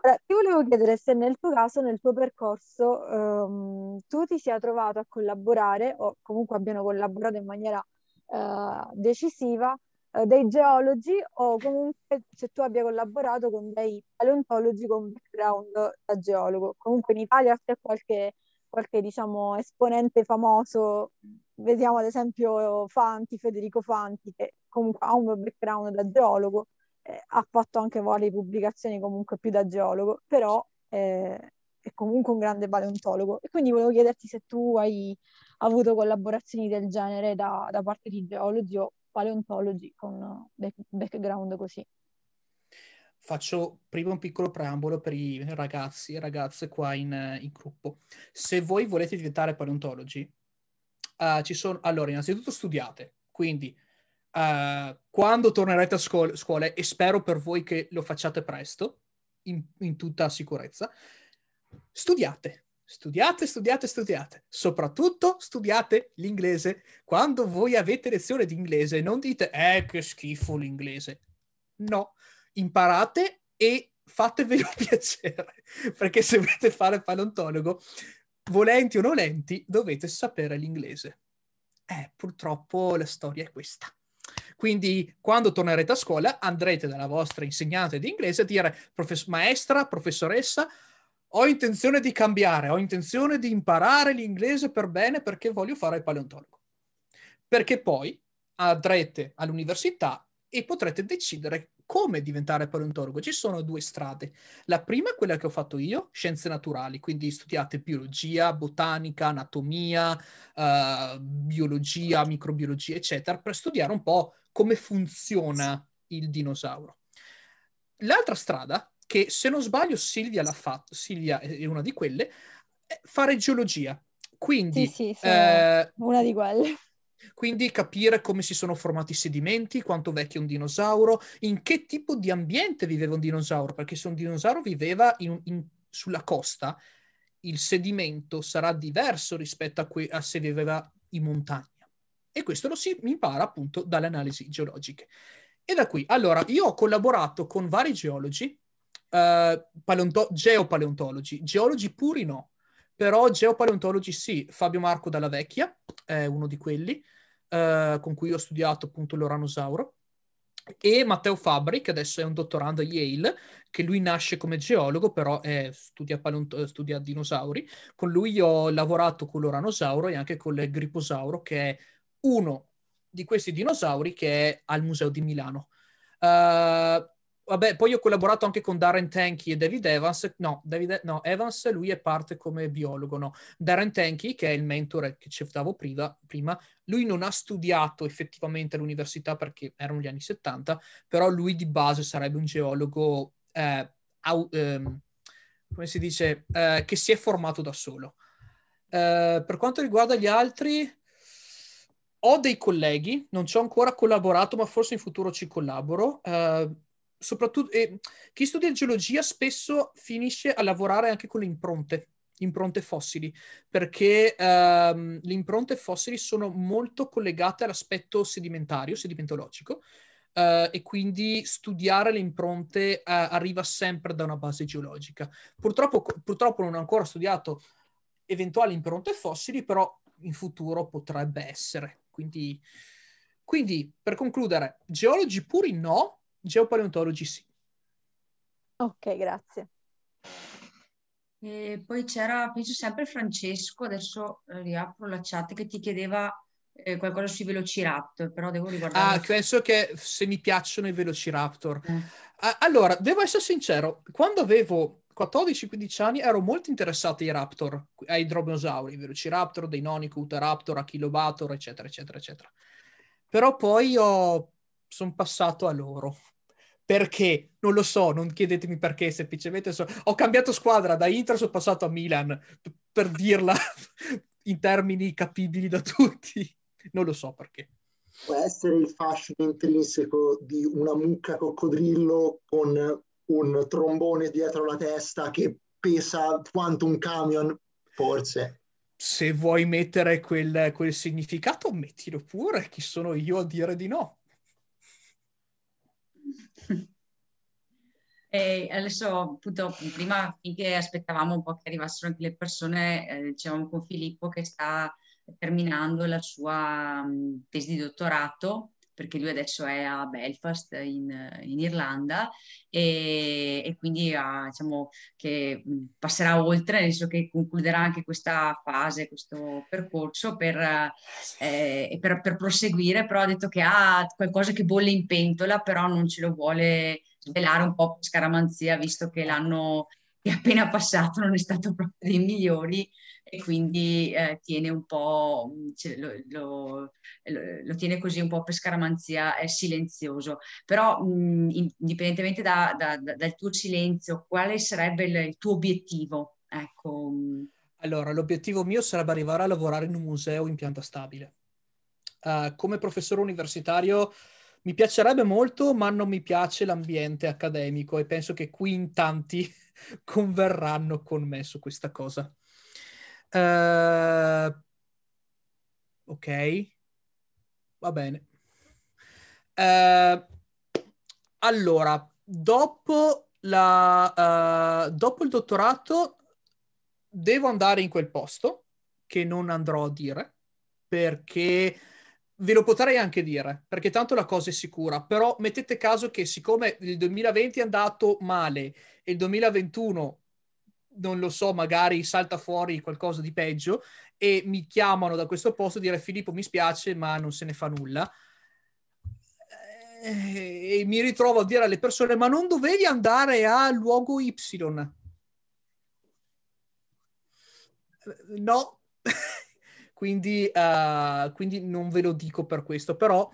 allora, ti volevo chiedere se nel tuo caso, nel tuo percorso, ehm, tu ti sia trovato a collaborare o comunque abbiano collaborato in maniera eh, decisiva eh, dei geologi o comunque se tu abbia collaborato con dei paleontologi con background da geologo. Comunque in Italia c'è qualche, qualche diciamo, esponente famoso, vediamo ad esempio Fanti, Federico Fanti, che comunque ha un background da geologo eh, ha fatto anche varie pubblicazioni comunque più da geologo, però eh, è comunque un grande paleontologo. E quindi volevo chiederti se tu hai avuto collaborazioni del genere da, da parte di geologi o paleontologi con eh, background così. Faccio prima un piccolo preambolo per i ragazzi e ragazze qua in, in, gruppo. Se voi volete diventare paleontologi, uh, ci sono... Allora, innanzitutto studiate, quindi uh, quando tornerete a scuola, scuola, e spero per voi che lo facciate presto, in, in tutta sicurezza, studiate, studiate, studiate, studiate. Soprattutto studiate l'inglese. Quando voi avete lezione di inglese, non dite, eh, che schifo l'inglese. No, imparate e fatevelo (laughs) piacere, perché se volete fare paleontologo, volenti o nolenti, dovete sapere l'inglese. Eh, purtroppo la storia è questa. Quindi quando tornerete a scuola andrete dalla vostra insegnante di inglese a dire profess- maestra, professoressa, ho intenzione di cambiare, ho intenzione di imparare l'inglese per bene perché voglio fare il paleontologo. Perché poi andrete all'università e potrete decidere come diventare paleontologo, ci sono due strade. La prima è quella che ho fatto io, scienze naturali, quindi studiate biologia, botanica, anatomia, eh, biologia, microbiologia, eccetera, per studiare un po' come funziona il dinosauro. L'altra strada, che se non sbaglio Silvia l'ha fatto, Silvia è una di quelle, è fare geologia. Quindi sì, sì, eh, una di quelle. Quindi capire come si sono formati i sedimenti, quanto vecchio è un dinosauro, in che tipo di ambiente viveva un dinosauro, perché se un dinosauro viveva in, in, sulla costa, il sedimento sarà diverso rispetto a, que- a se viveva in montagna. E questo lo si impara appunto dalle analisi geologiche. E da qui, allora, io ho collaborato con vari geologi, eh, paleonto- geopaleontologi, geologi puri no, però geopaleontologi sì, Fabio Marco Dalla Vecchia è uno di quelli, eh, con cui ho studiato appunto l'oranosauro, e Matteo Fabri, che adesso è un dottorando a Yale, che lui nasce come geologo, però è, studia, palont- studia dinosauri. Con lui ho lavorato con l'oranosauro e anche con il griposauro, che è uno di questi dinosauri che è al Museo di Milano. Uh, Vabbè, poi ho collaborato anche con Darren Tanky e David Evans. No, David, no, Evans lui è parte come biologo, no. Darren Tanky, che è il mentore che citavo prima, prima, lui non ha studiato effettivamente all'università perché erano gli anni 70, però lui di base sarebbe un geologo, eh, au, ehm, come si dice, eh, che si è formato da solo. Eh, per quanto riguarda gli altri, ho dei colleghi, non ci ho ancora collaborato, ma forse in futuro ci collaboro. Uh, soprattutto eh, chi studia geologia spesso finisce a lavorare anche con le impronte, impronte fossili, perché ehm, le impronte fossili sono molto collegate all'aspetto sedimentario, sedimentologico, Uh, e quindi studiare le impronte uh, arriva sempre da una base geologica. Purtroppo, purtroppo, non ho ancora studiato eventuali impronte fossili, però in futuro potrebbe essere. Quindi, quindi per concludere, geologi puri no, Geopaleontologi sì. Ok, grazie. E poi c'era, penso sempre Francesco, adesso riapro la chat che ti chiedeva eh, qualcosa sui Velociraptor, però devo riguardare. Ah, penso che se mi piacciono i Velociraptor. Mm. Allora, devo essere sincero, quando avevo 14-15 anni ero molto interessato ai raptor, ai dromeosauri, ai velociraptor, Deinonychus, raptor, Achilobator, eccetera, eccetera, eccetera. Però poi sono passato a loro. Perché? Non lo so, non chiedetemi perché, semplicemente so. ho cambiato squadra da Inter, sono passato a Milan, per dirla (laughs) in termini capibili da tutti. Non lo so perché. Può essere il fascino intrinseco di una mucca coccodrillo con un trombone dietro la testa che pesa quanto un camion, forse. Se vuoi mettere quel, quel significato, mettilo pure, chi sono io a dire di no? E adesso appunto prima finché aspettavamo un po' che arrivassero anche le persone, eh, dicevamo con Filippo che sta terminando la sua mh, mm, tesi di dottorato perché lui adesso è a Belfast in, in Irlanda e, e quindi ha, ah, diciamo che mm, passerà oltre, nel senso che concluderà anche questa fase, questo percorso per, eh, per, per proseguire, però ha detto che ha qualcosa che bolle in pentola, però non ce lo vuole svelare un po' per scaramanzia, visto che l'anno che è appena passato non è stato proprio dei migliori e quindi eh, tiene un po', cioè, lo, lo, lo, tiene così un po' per scaramanzia, è silenzioso. Però mh, mm, indipendentemente da, da, da, dal tuo silenzio, quale sarebbe il, il tuo obiettivo? Ecco. Mm. Allora, l'obiettivo mio sarebbe arrivare a lavorare in un museo in pianta stabile. Uh, come professore universitario mi piacerebbe molto, ma non mi piace l'ambiente accademico e penso che qui in tanti (laughs) converranno con me su questa cosa. Uh, ok, va bene. Uh, allora, dopo, la, uh, dopo il dottorato devo andare in quel posto che non andrò a dire perché ve lo potrei anche dire, perché tanto la cosa è sicura, però mettete caso che siccome il 2020 è andato male e il 2021 non lo so, magari salta fuori qualcosa di peggio e mi chiamano da questo posto a dire Filippo mi spiace ma non se ne fa nulla eh, e mi ritrovo a dire alle persone ma non dovevi andare a luogo Y no (laughs) quindi, uh, quindi non ve lo dico per questo però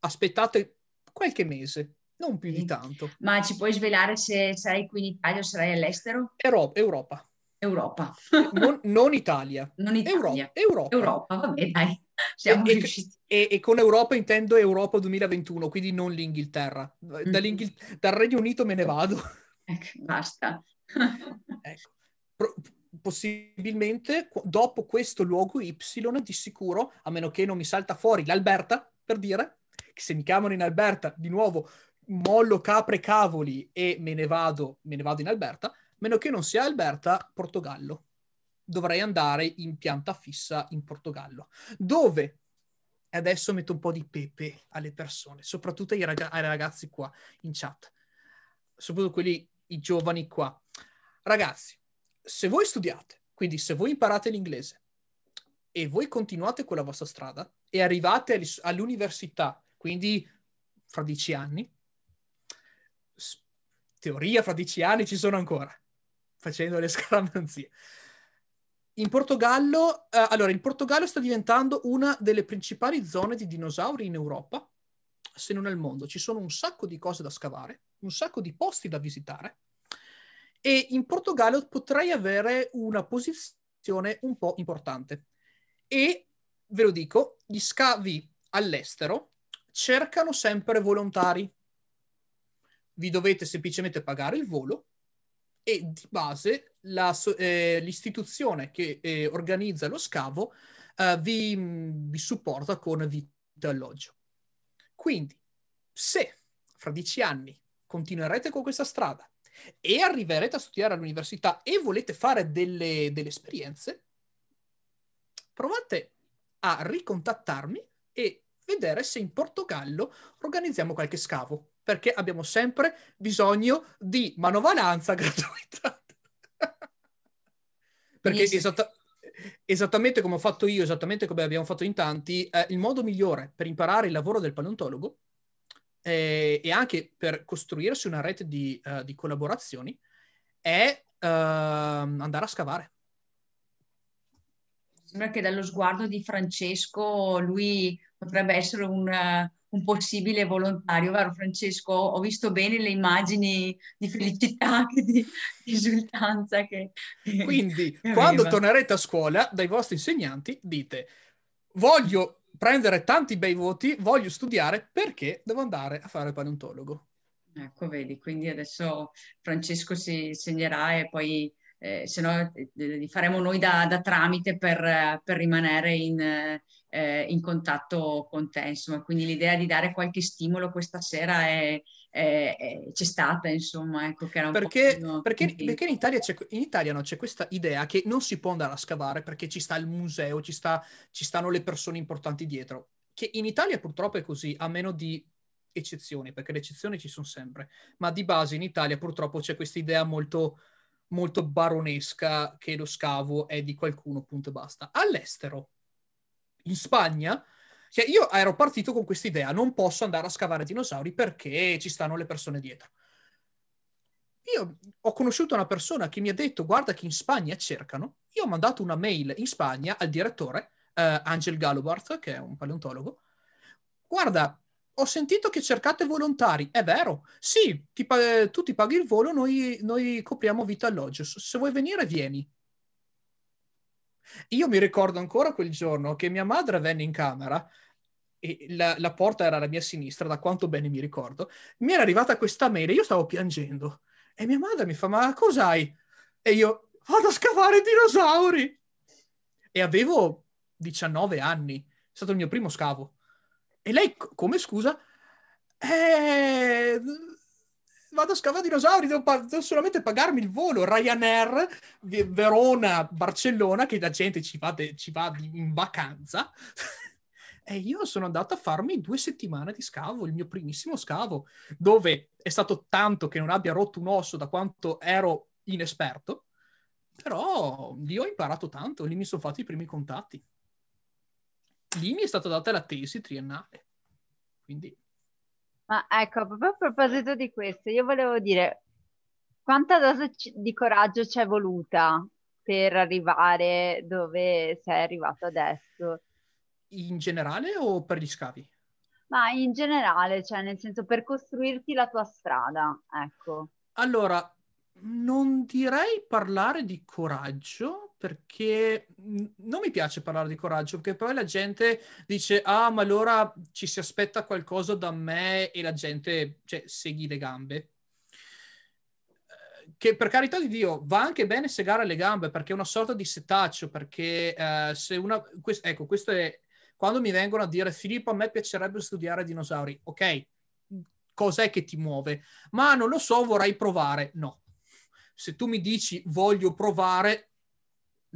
aspettate qualche mese non più di tanto. Ma ci puoi svelare se sarai qui in Italia o sarai all'estero? Euro- Europa. Europa. non, (laughs) non, Italia. Non Italia. Euro- Europa. Europa, vabbè dai. Siamo e, riusciti. E, e, con Europa intendo Europa 2021, quindi non l'Inghilterra. Mm. Dall'Inghil- dal Regno Unito me ne ecco. vado. Ecco, basta. (laughs) ecco. Pro- possibilmente dopo questo luogo Y di sicuro, a meno che non mi salta fuori l'Alberta, per dire, se mi chiamano in Alberta di nuovo mollo capre cavoli e me ne vado, me ne vado in Alberta, meno che non sia Alberta, Portogallo. Dovrei andare in pianta fissa in Portogallo, dove e adesso metto un po' di pepe alle persone, soprattutto ai, rag- ai ragazzi qua in chat, soprattutto quelli, i giovani qua. Ragazzi, se voi studiate, quindi se voi imparate l'inglese e voi continuate con la vostra strada e arrivate all'università, quindi fra dieci anni, teoria fra dieci anni ci sono ancora, facendo le (laughs) scaramanzie. In Portogallo, eh, allora, il Portogallo sta diventando una delle principali zone di dinosauri in Europa, se non al mondo. Ci sono un sacco di cose da scavare, un sacco di posti da visitare. E in Portogallo potrei avere una posizione un po' importante. E ve lo dico, gli scavi all'estero cercano sempre volontari, vi dovete semplicemente pagare il volo e di base la, eh, l'istituzione che eh, organizza lo scavo eh, vi, mm, vi, supporta con vita e alloggio. Quindi, se fra dieci anni continuerete con questa strada e arriverete a studiare all'università e volete fare delle, delle esperienze, provate a ricontattarmi e vedere se in Portogallo organizziamo qualche scavo perché abbiamo sempre bisogno di manovalanza (laughs) gratuita. perché esatta- esattamente come ho fatto io, esattamente come abbiamo fatto in tanti, eh, il modo migliore per imparare il lavoro del paleontologo eh, e anche per costruirsi una rete di, uh, di collaborazioni è uh, andare a scavare. Sembra che dallo sguardo di Francesco lui potrebbe essere un, un possibile volontario, vero Francesco? Ho visto bene le immagini di felicità, (laughs) di risultanza che... Quindi, che quando tornerete a scuola, dai vostri insegnanti dite, voglio prendere tanti bei voti, voglio studiare perché devo andare a fare il paleontologo. Ecco, vedi, quindi adesso Francesco si segnerà e poi eh, se no li eh, faremo noi da, da tramite per, per rimanere in, eh, in contatto con te. Insomma, quindi l'idea di dare qualche stimolo questa sera è, è, è, c'è stata, insomma, ecco, che era un perché, po'... Perché, perché in Italia, c'è, in Italia no, c'è questa idea che non si può andare a scavare perché ci sta il museo, ci, sta, ci stanno le persone importanti dietro. Che in Italia purtroppo è così, a meno di eccezioni, perché le eccezioni ci sono sempre, ma di base in Italia purtroppo c'è questa idea molto, molto baronesca che lo scavo è di qualcuno, punto e basta. All'estero in Spagna, cioè io ero partito con questa idea, non posso andare a scavare dinosauri perché ci stanno le persone dietro. Io ho conosciuto una persona che mi ha detto guarda che in Spagna cercano, io ho mandato una mail in Spagna al direttore, eh, Angel Galobart, che è un paleontologo, guarda, ho sentito che cercate volontari, è vero? Sì, ti pa- tu ti paghi il volo, noi, noi copriamo vita alloggio, se vuoi venire vieni. Io mi ricordo ancora quel giorno che mia madre venne in camera e la, la porta era alla mia sinistra, da quanto bene mi ricordo. Mi era arrivata questa mail e io stavo piangendo. E mia madre mi fa: Ma cos'hai? E io vado a scavare dinosauri. E avevo 19 anni, è stato il mio primo scavo. E lei, come scusa? Eh vado a scavare dinosauri, devo, pa- devo solamente pagarmi il volo. Ryanair, Verona, Barcellona, che la gente ci va, de- ci va in vacanza. (laughs) e io sono andato a farmi due settimane di scavo, il mio primissimo scavo, dove è stato tanto che non abbia rotto un osso da quanto ero inesperto. Però lì ho imparato tanto, lì mi sono fatti i primi contatti. Lì mi è stata data la tesi triennale. Quindi ma ecco, proprio a proposito di questo, io volevo dire quanta dose di coraggio ci è voluta per arrivare dove sei arrivato adesso? In generale o per gli scavi? Ma in generale, cioè nel senso per costruirti la tua strada, ecco. Allora, non direi parlare di coraggio, perché non mi piace parlare di coraggio, perché poi la gente dice, ah, ma allora ci si aspetta qualcosa da me e la gente, cioè, seghi le gambe. Eh, che per carità di Dio va anche bene segare le gambe perché è una sorta di setaccio, perché eh, se una... Quest, ecco, questo è... Quando mi vengono a dire, Filippo, a me piacerebbe studiare dinosauri, ok, cos'è che ti muove? Ma non lo so, vorrei provare. No. Se tu mi dici voglio provare,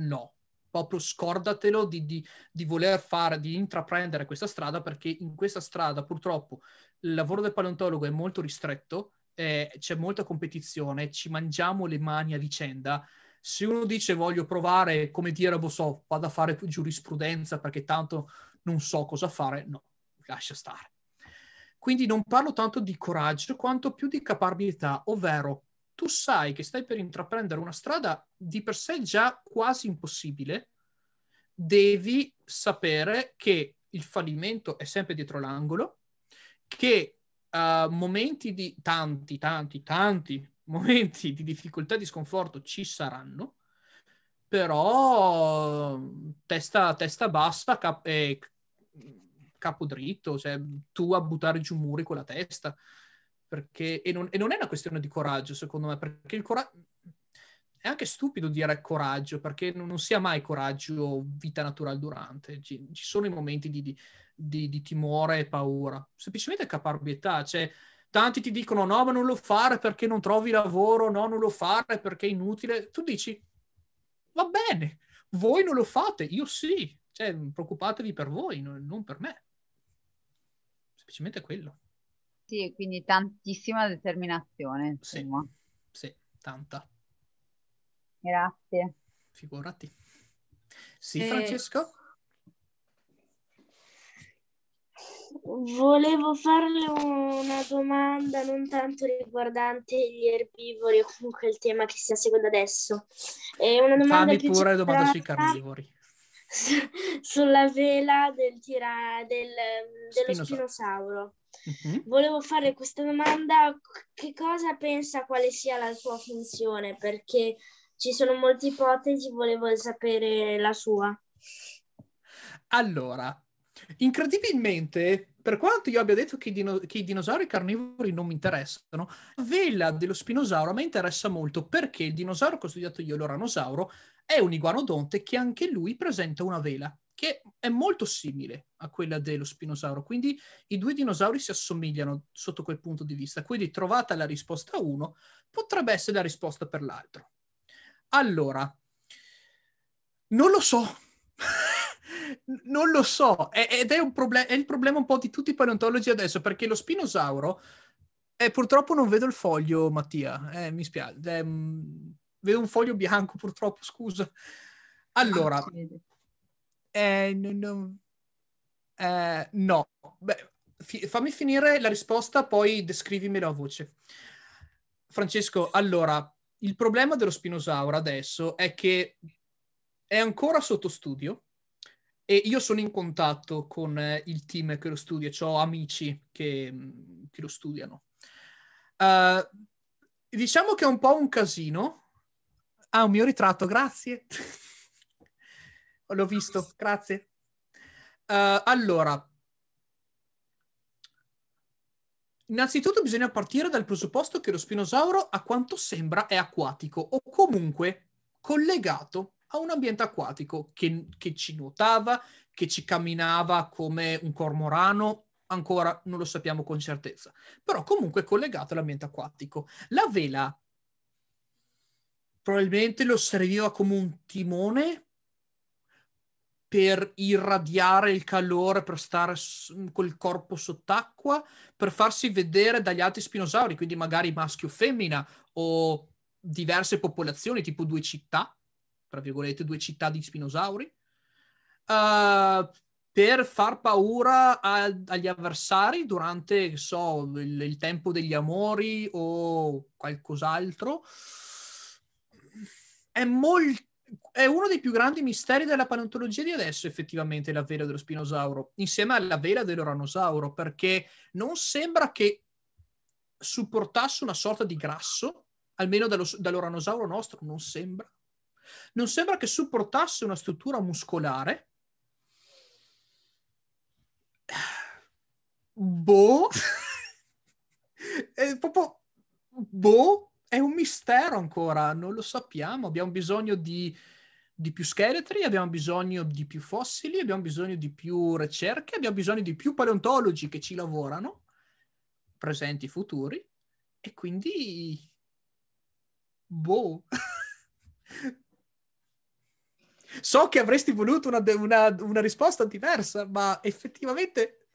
no. Proprio scordatelo di, di, di voler fare, di intraprendere questa strada, perché in questa strada purtroppo il lavoro del paleontologo è molto ristretto, eh, c'è molta competizione, ci mangiamo le mani a vicenda. Se uno dice voglio provare, come dire, boh, so, vado a fare giurisprudenza perché tanto non so cosa fare, no, lascia stare. Quindi non parlo tanto di coraggio quanto più di caparbietà, ovvero tu sai che stai per intraprendere una strada di per sé già quasi impossibile, devi sapere che il fallimento è sempre dietro l'angolo, che uh, momenti di tanti, tanti, tanti (laughs) momenti di difficoltà e di sconforto ci saranno, però testa, testa bassa cap- e eh, capo dritto, cioè tu a buttare giù muri con la testa. Perché, e non, e, non, è una questione di coraggio, secondo me, perché il coraggio... È anche stupido dire coraggio, perché non, non sia mai coraggio vita naturale durante. Ci, ci sono i momenti di, di, di, di timore e paura. Semplicemente caparbietà, cioè tanti ti dicono no ma non lo fare perché non trovi lavoro, no non lo fare perché è inutile, tu dici va bene, voi non lo fate, io sì, cioè preoccupatevi per voi, non per me, semplicemente quello progetti e quindi tantissima determinazione. Sì, sì, tanta. Grazie. Figurati. Sì, e... Eh, Francesco? Volevo farle una domanda non tanto riguardante gli erbivori o comunque il tema che si sta seguendo adesso. È una domanda Fammi pure domanda sui carnivori. (laughs) sulla vela del tira, del, dello spinosauro. Uh-huh. Volevo fare questa domanda, che cosa pensa quale sia la sua funzione? Perché ci sono molte ipotesi, volevo sapere la sua. Allora, incredibilmente, per quanto io abbia detto che i, dino- che i dinosauri carnivori non mi interessano, la vela dello spinosauro a me interessa molto perché il dinosauro che ho studiato io, l'oranosauro, è un iguanodonte che anche lui presenta una vela che è molto simile a quella dello spinosauro. Quindi i due dinosauri si assomigliano sotto quel punto di vista. Quindi trovata la risposta 1 potrebbe essere la risposta per l'altro. Allora, non lo so, non lo so, è, ed è, proble- è, il problema un po' di tutti i paleontologi adesso, perché lo spinosauro, eh, purtroppo non vedo il foglio, Mattia, eh, mi spiace, eh, vedo un foglio bianco purtroppo, scusa. Allora, no, ah, eh, no. Eh, no. Beh, fi- fammi finire la risposta, poi descrivimela a voce. Francesco, allora, il problema dello spinosauro adesso è che è ancora sotto studio, e io sono in contatto con eh, il team che lo studia, cioè ho amici che, mm, che lo studiano. Uh, diciamo che è un po' un casino. Ah, un mio ritratto, grazie. (laughs) L'ho visto, grazie. Uh, allora, innanzitutto bisogna partire dal presupposto che lo spinosauro, a quanto sembra, è acquatico o comunque collegato a un ambiente acquatico che, che ci nuotava, che ci camminava come un cormorano, ancora non lo sappiamo con certezza, però comunque collegato all'ambiente acquatico. La vela probabilmente lo serviva come un timone per irradiare il calore, per stare col corpo sott'acqua, per farsi vedere dagli altri spinosauri, quindi magari maschio-femmina o o diverse popolazioni, tipo due città, tra virgolette, due città di spinosauri, uh, per far paura ad, agli avversari durante, so, il, il, tempo degli amori o qualcos'altro. È, molt- è uno dei più grandi misteri della paleontologia di adesso, effettivamente, la vela dello spinosauro, insieme alla vela dell'oranosauro, perché non sembra che supportasse una sorta di grasso, almeno dallo, dall'oranosauro nostro, non sembra non sembra che supportasse una struttura muscolare. Boh. è proprio boh, è un mistero ancora, non lo sappiamo. Abbiamo bisogno di, di, più scheletri, abbiamo bisogno di più fossili, abbiamo bisogno di più ricerche, abbiamo bisogno di più paleontologi che ci lavorano, presenti, e futuri, e quindi boh. (laughs) So che avresti voluto una, una, una risposta diversa, ma effettivamente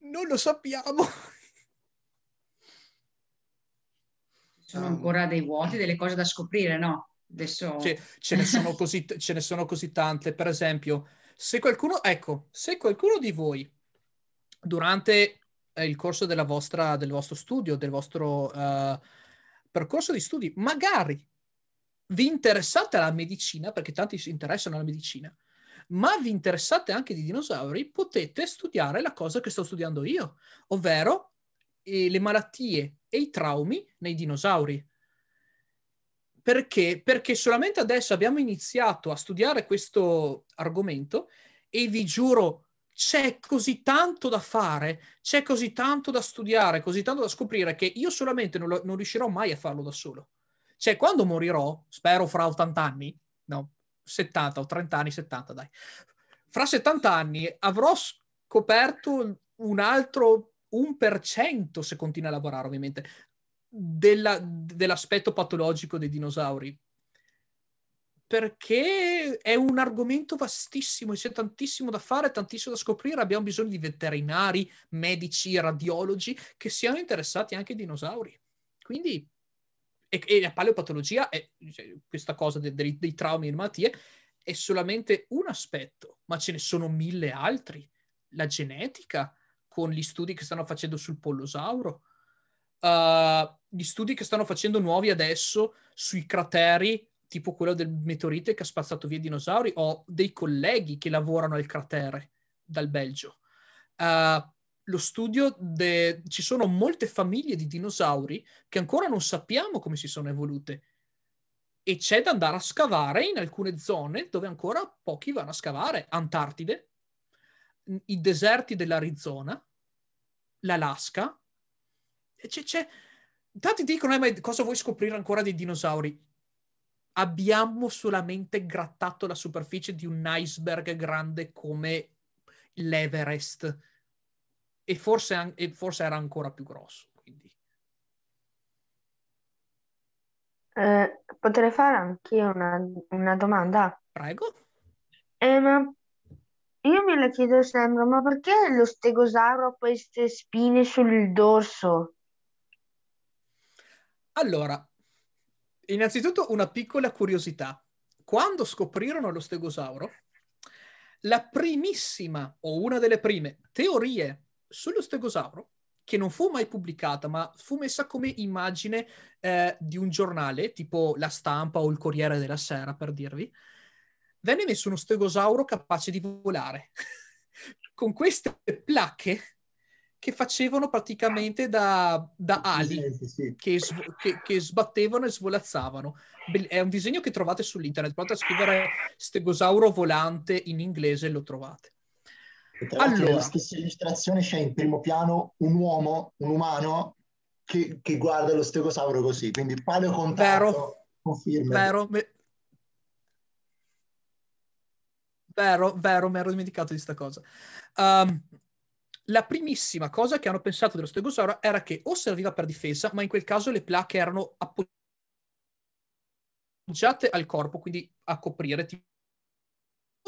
non lo sappiamo. sono ancora dei vuoti, delle cose da scoprire, no? Adesso... Ce, ce, ne sono così, ce ne sono così tante. Per esempio, se qualcuno, ecco, se qualcuno di voi durante eh, il corso della vostra, del vostro studio, del vostro uh, percorso di studi, magari vi interessate alla medicina, perché tanti si interessano alla medicina, ma vi interessate anche di dinosauri, potete studiare la cosa che sto studiando io, ovvero eh, le malattie e i traumi nei dinosauri. Perché? Perché solamente adesso abbiamo iniziato a studiare questo argomento e vi giuro, c'è così tanto da fare, c'è così tanto da studiare, così tanto da scoprire che io solamente non, lo, non riuscirò mai a farlo da solo. Cioè, quando morirò, spero fra 80 anni, no, 70 o 30 anni, 70 dai, fra 70 anni avrò scoperto un altro 1% se continua a lavorare ovviamente della, dell'aspetto patologico dei dinosauri perché è un argomento vastissimo e c'è tantissimo da fare, tantissimo da scoprire. Abbiamo bisogno di veterinari, medici, radiologi che siano interessati anche ai dinosauri. Quindi e, e la paleopatologia, è, cioè, questa cosa dei, dei, dei traumi e delle malattie, è solamente un aspetto, ma ce ne sono mille altri. La genetica, con gli studi che stanno facendo sul pollosauro, uh, gli studi che stanno facendo nuovi adesso sui crateri, tipo quello del meteorite che ha spazzato via i dinosauri, ho dei colleghi che lavorano al cratere dal Belgio. Uh, lo studio de... ci sono molte famiglie di dinosauri che ancora non sappiamo come si sono evolute e c'è da andare a scavare in alcune zone dove ancora pochi vanno a scavare, Antartide, i deserti dell'Arizona, l'Alaska. C'è, c'è... Tanti dicono, eh, ma cosa vuoi scoprire ancora dei dinosauri? Abbiamo solamente grattato la superficie di un iceberg grande come l'Everest e forse, e forse era ancora più grosso. Eh, potrei fare anch'io una, una domanda? Prego. Eh, io me la chiedo sempre, ma perché lo stegosauro ha queste spine sul dorso? Allora, innanzitutto una piccola curiosità. Quando scoprirono lo stegosauro, la primissima o una delle prime teorie sullo stegosauro, che non fu mai pubblicata, ma fu messa come immagine eh, di un giornale, tipo La Stampa o Il Corriere della Sera, per dirvi, venne messo uno stegosauro capace di volare, (laughs) con queste placche che facevano praticamente da, da ali, sì, sì, sì. Che, sv- che, che, sbattevano e svolazzavano. Be- è un disegno che trovate sull'internet, provate a scrivere stegosauro volante in inglese e lo trovate tra allora, nella stessa illustrazione c'è in primo piano un uomo, un umano, che, che guarda lo stegosauro così, quindi paleo contatto, vero, conferma. Vero, me... vero, vero, mi ero dimenticato di questa cosa. Um, la primissima cosa che hanno pensato dello stegosauro era che o serviva per difesa, ma in quel caso le placche erano appoggiate al corpo, quindi a coprire tipo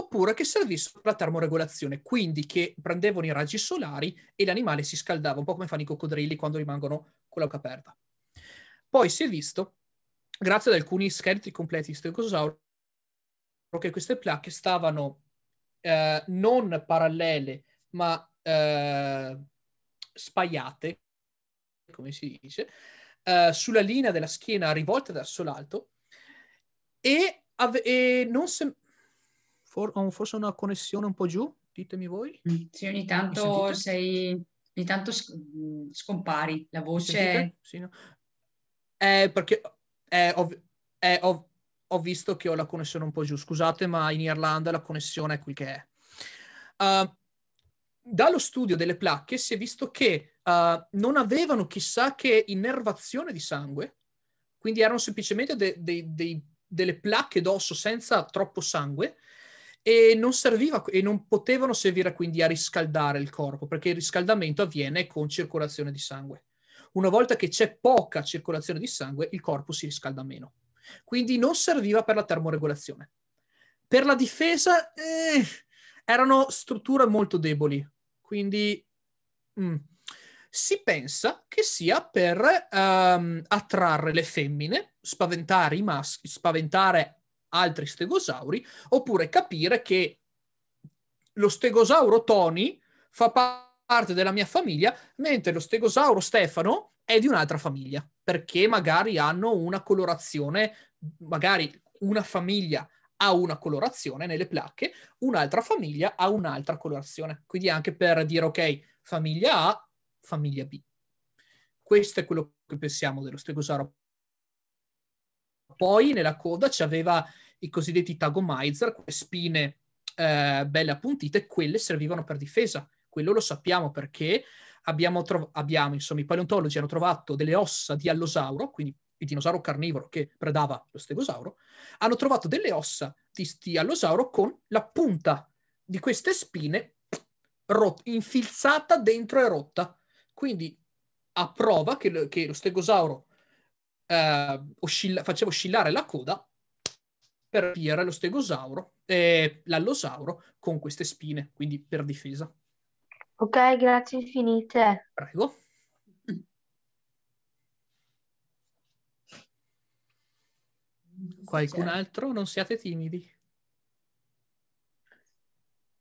oppure che servissero per la termoregolazione, quindi che prendevano i raggi solari e l'animale si scaldava, un po' come fanno i coccodrilli quando rimangono con la bocca aperta. Poi si è visto, grazie ad alcuni scheletri completi di stegosauro, che queste placche stavano eh, non parallele, ma eh, spaiate, come si dice, eh, sulla linea della schiena rivolta verso l'alto e, ave- e non, sem- For- forse una connessione un po' giù, ditemi voi. Mm, sì, ogni tanto sei... Ogni tanto mm, scompari la voce. Sì, no? eh, perché eh, ho, eh, ho, ho, visto che ho la connessione un po' giù. Scusate, ma in Irlanda la connessione è qui che è. Uh, dallo studio delle placche si è visto che uh, non avevano chissà che innervazione di sangue, quindi erano semplicemente de- de- de- delle placche d'osso senza troppo sangue, e non, serviva, e non potevano servire quindi a riscaldare il corpo perché il riscaldamento avviene con circolazione di sangue. Una volta che c'è poca circolazione di sangue, il corpo si riscalda meno. Quindi non serviva per la termoregolazione. Per la difesa eh, erano strutture molto deboli, quindi mm, si pensa che sia per um, attrarre le femmine, spaventare i maschi, spaventare altri stegosauri, oppure capire che lo stegosauro Tony fa parte della mia famiglia, mentre lo stegosauro Stefano è di un'altra famiglia, perché magari hanno una colorazione, magari una famiglia ha una colorazione nelle placche, un'altra famiglia ha un'altra colorazione. Quindi anche per dire ok, famiglia A, famiglia B. Questo è quello che pensiamo dello stegosauro poi nella coda ci aveva i cosiddetti tagomizer, quelle spine eh, belle appuntite, quelle servivano per difesa. Quello lo sappiamo perché abbiamo, trov- abbiamo insomma, i paleontologi hanno trovato delle ossa di allosauro, quindi il dinosauro carnivoro che predava lo stegosauro, hanno trovato delle ossa di, di allosauro con la punta di queste spine rot- infilzata dentro e rotta. Quindi a prova che, che lo stegosauro eh, oscilla- faceva oscillare la coda per pigliare lo stegosauro eh, l'allosauro con queste spine, quindi per difesa. Ok, grazie infinite. Prego. Qualcun altro? Non siate timidi.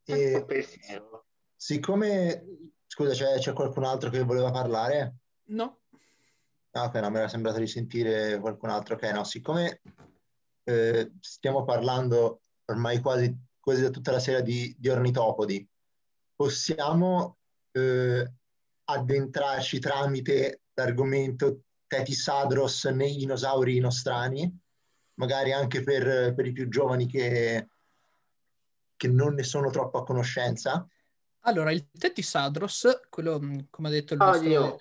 E, eh. siccome, scusa, c'è, c'è qualcun altro che voleva parlare? No. Ah, però mi era sembrato di sentire qualcun altro. che no, siccome eh, stiamo parlando ormai quasi, quasi da tutta la sera di, di ornitopodi, possiamo eh, addentrarci tramite l'argomento Tetisadros nei dinosauri nostrani, magari anche per, per i più giovani che, che non ne sono troppo a conoscenza? Allora, il Tetisadros, quello mm, come ha detto il oh, nostro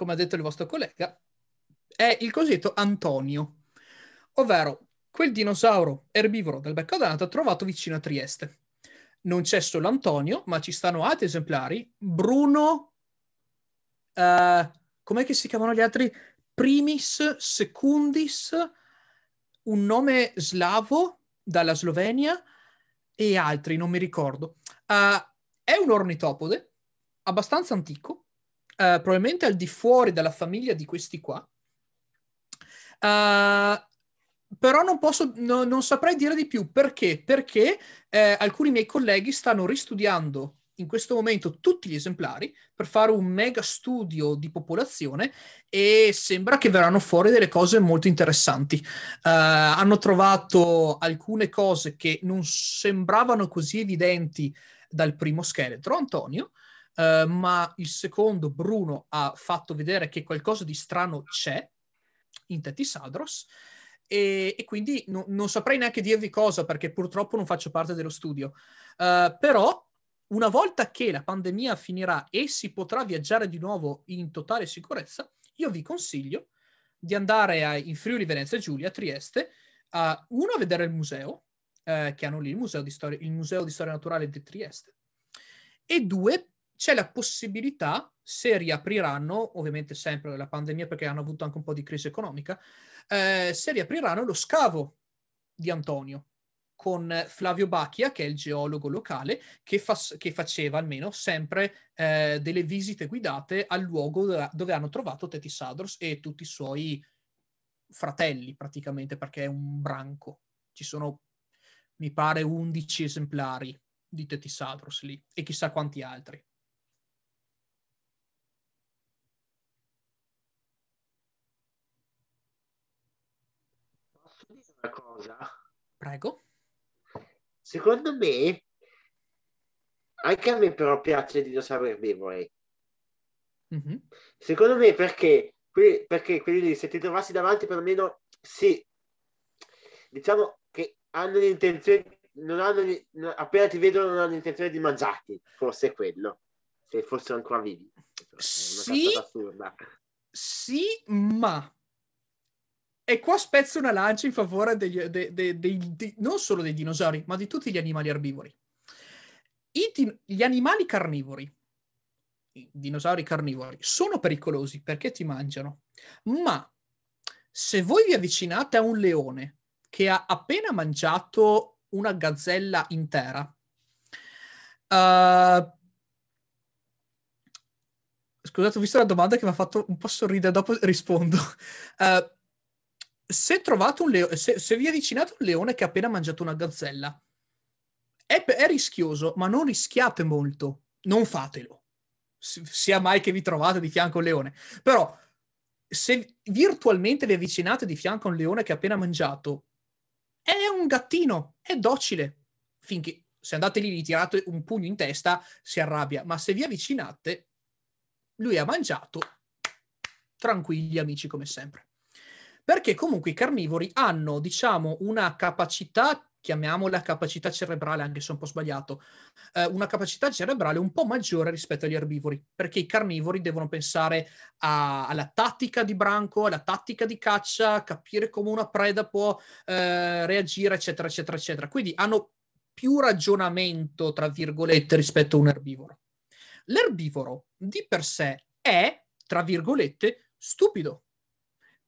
come ha detto il vostro collega, è il cosiddetto Antonio, ovvero quel dinosauro erbivoro del becco d'anato trovato vicino a Trieste. Non c'è solo Antonio, ma ci stanno altri esemplari, Bruno, eh, com'è che si chiamano gli altri? Primis, Secundis, un nome slavo dalla Slovenia e altri, non mi ricordo. Uh, è un ornitopode abbastanza antico eh, probabilmente al di fuori dalla famiglia di questi qua. Uh, però non, posso, no, non saprei dire di più perché, perché eh, alcuni miei colleghi stanno ristudiando in questo momento tutti gli esemplari per fare un mega studio di popolazione e sembra che verranno fuori delle cose molto interessanti. Uh, hanno trovato alcune cose che non sembravano così evidenti dal primo scheletro, Antonio, eh, ma il secondo Bruno ha fatto vedere che qualcosa di strano c'è in Tetisadros e, e quindi no, non saprei neanche dirvi cosa perché purtroppo non faccio parte dello studio. Uh, però una volta che la pandemia finirà e si potrà viaggiare di nuovo in totale sicurezza, io vi consiglio di andare a, in Friuli Venezia Giulia, a Trieste, a, uno a vedere il museo, eh, che hanno lì il museo, storia, il museo, di Storia Naturale di Trieste, e due c'è la possibilità, se riapriranno, ovviamente sempre la pandemia perché hanno avuto anche un po' di crisi economica, eh, se riapriranno lo scavo di Antonio con Flavio Bacchia, che è il geologo locale, che, fa, che faceva almeno sempre eh, delle visite guidate al luogo dove, dove hanno trovato Tetisadros e tutti i suoi fratelli praticamente, perché è un branco. Ci sono, mi pare, 11 esemplari di Tetisadros lì e chissà quanti altri. una cosa? Prego. Secondo me, anche a me però piace di non sapere memory. Mm-hmm. Secondo me perché, perché quindi se ti trovassi davanti perlomeno sì, diciamo che hanno l'intenzione, non hanno, appena ti vedono non hanno l'intenzione di mangiarti, forse è quello, se fossero ancora vivi. Cioè, sì, sì, ma e qua spezzo una lancia in favore degli, de, de, de, non solo dei dinosauri, ma di tutti gli animali erbivori. Din- gli animali carnivori, i dinosauri carnivori, sono pericolosi perché ti mangiano, ma se voi vi avvicinate a un leone che ha appena mangiato una gazzella intera, uh, scusate, ho visto la domanda che mi ha fatto un po' sorridere, dopo rispondo. Uh, (laughs) se, leo- se, se vi avvicinate a un leone che ha appena mangiato una gazzella, è, è rischioso, ma non rischiate molto. Non fatelo. S- sia mai che vi trovate di fianco a un leone. Però, se virtualmente vi avvicinate di fianco a un leone che ha appena mangiato, è un gattino, è docile. Finché se andate lì gli tirate un pugno in testa, si arrabbia. Ma se vi avvicinate, lui ha mangiato. Tranquilli amici come sempre perché comunque i carnivori hanno, diciamo, una capacità chiamiamola capacità cerebrale, anche se un po' sbagliato, eh, una capacità cerebrale un po' maggiore rispetto agli erbivori, perché i carnivori devono pensare a, alla tattica di branco, alla tattica di caccia, capire come una preda può eh, reagire, eccetera, eccetera, eccetera. Quindi hanno più ragionamento, tra virgolette, rispetto a un erbivoro. L'erbivoro di per sé è, tra virgolette, stupido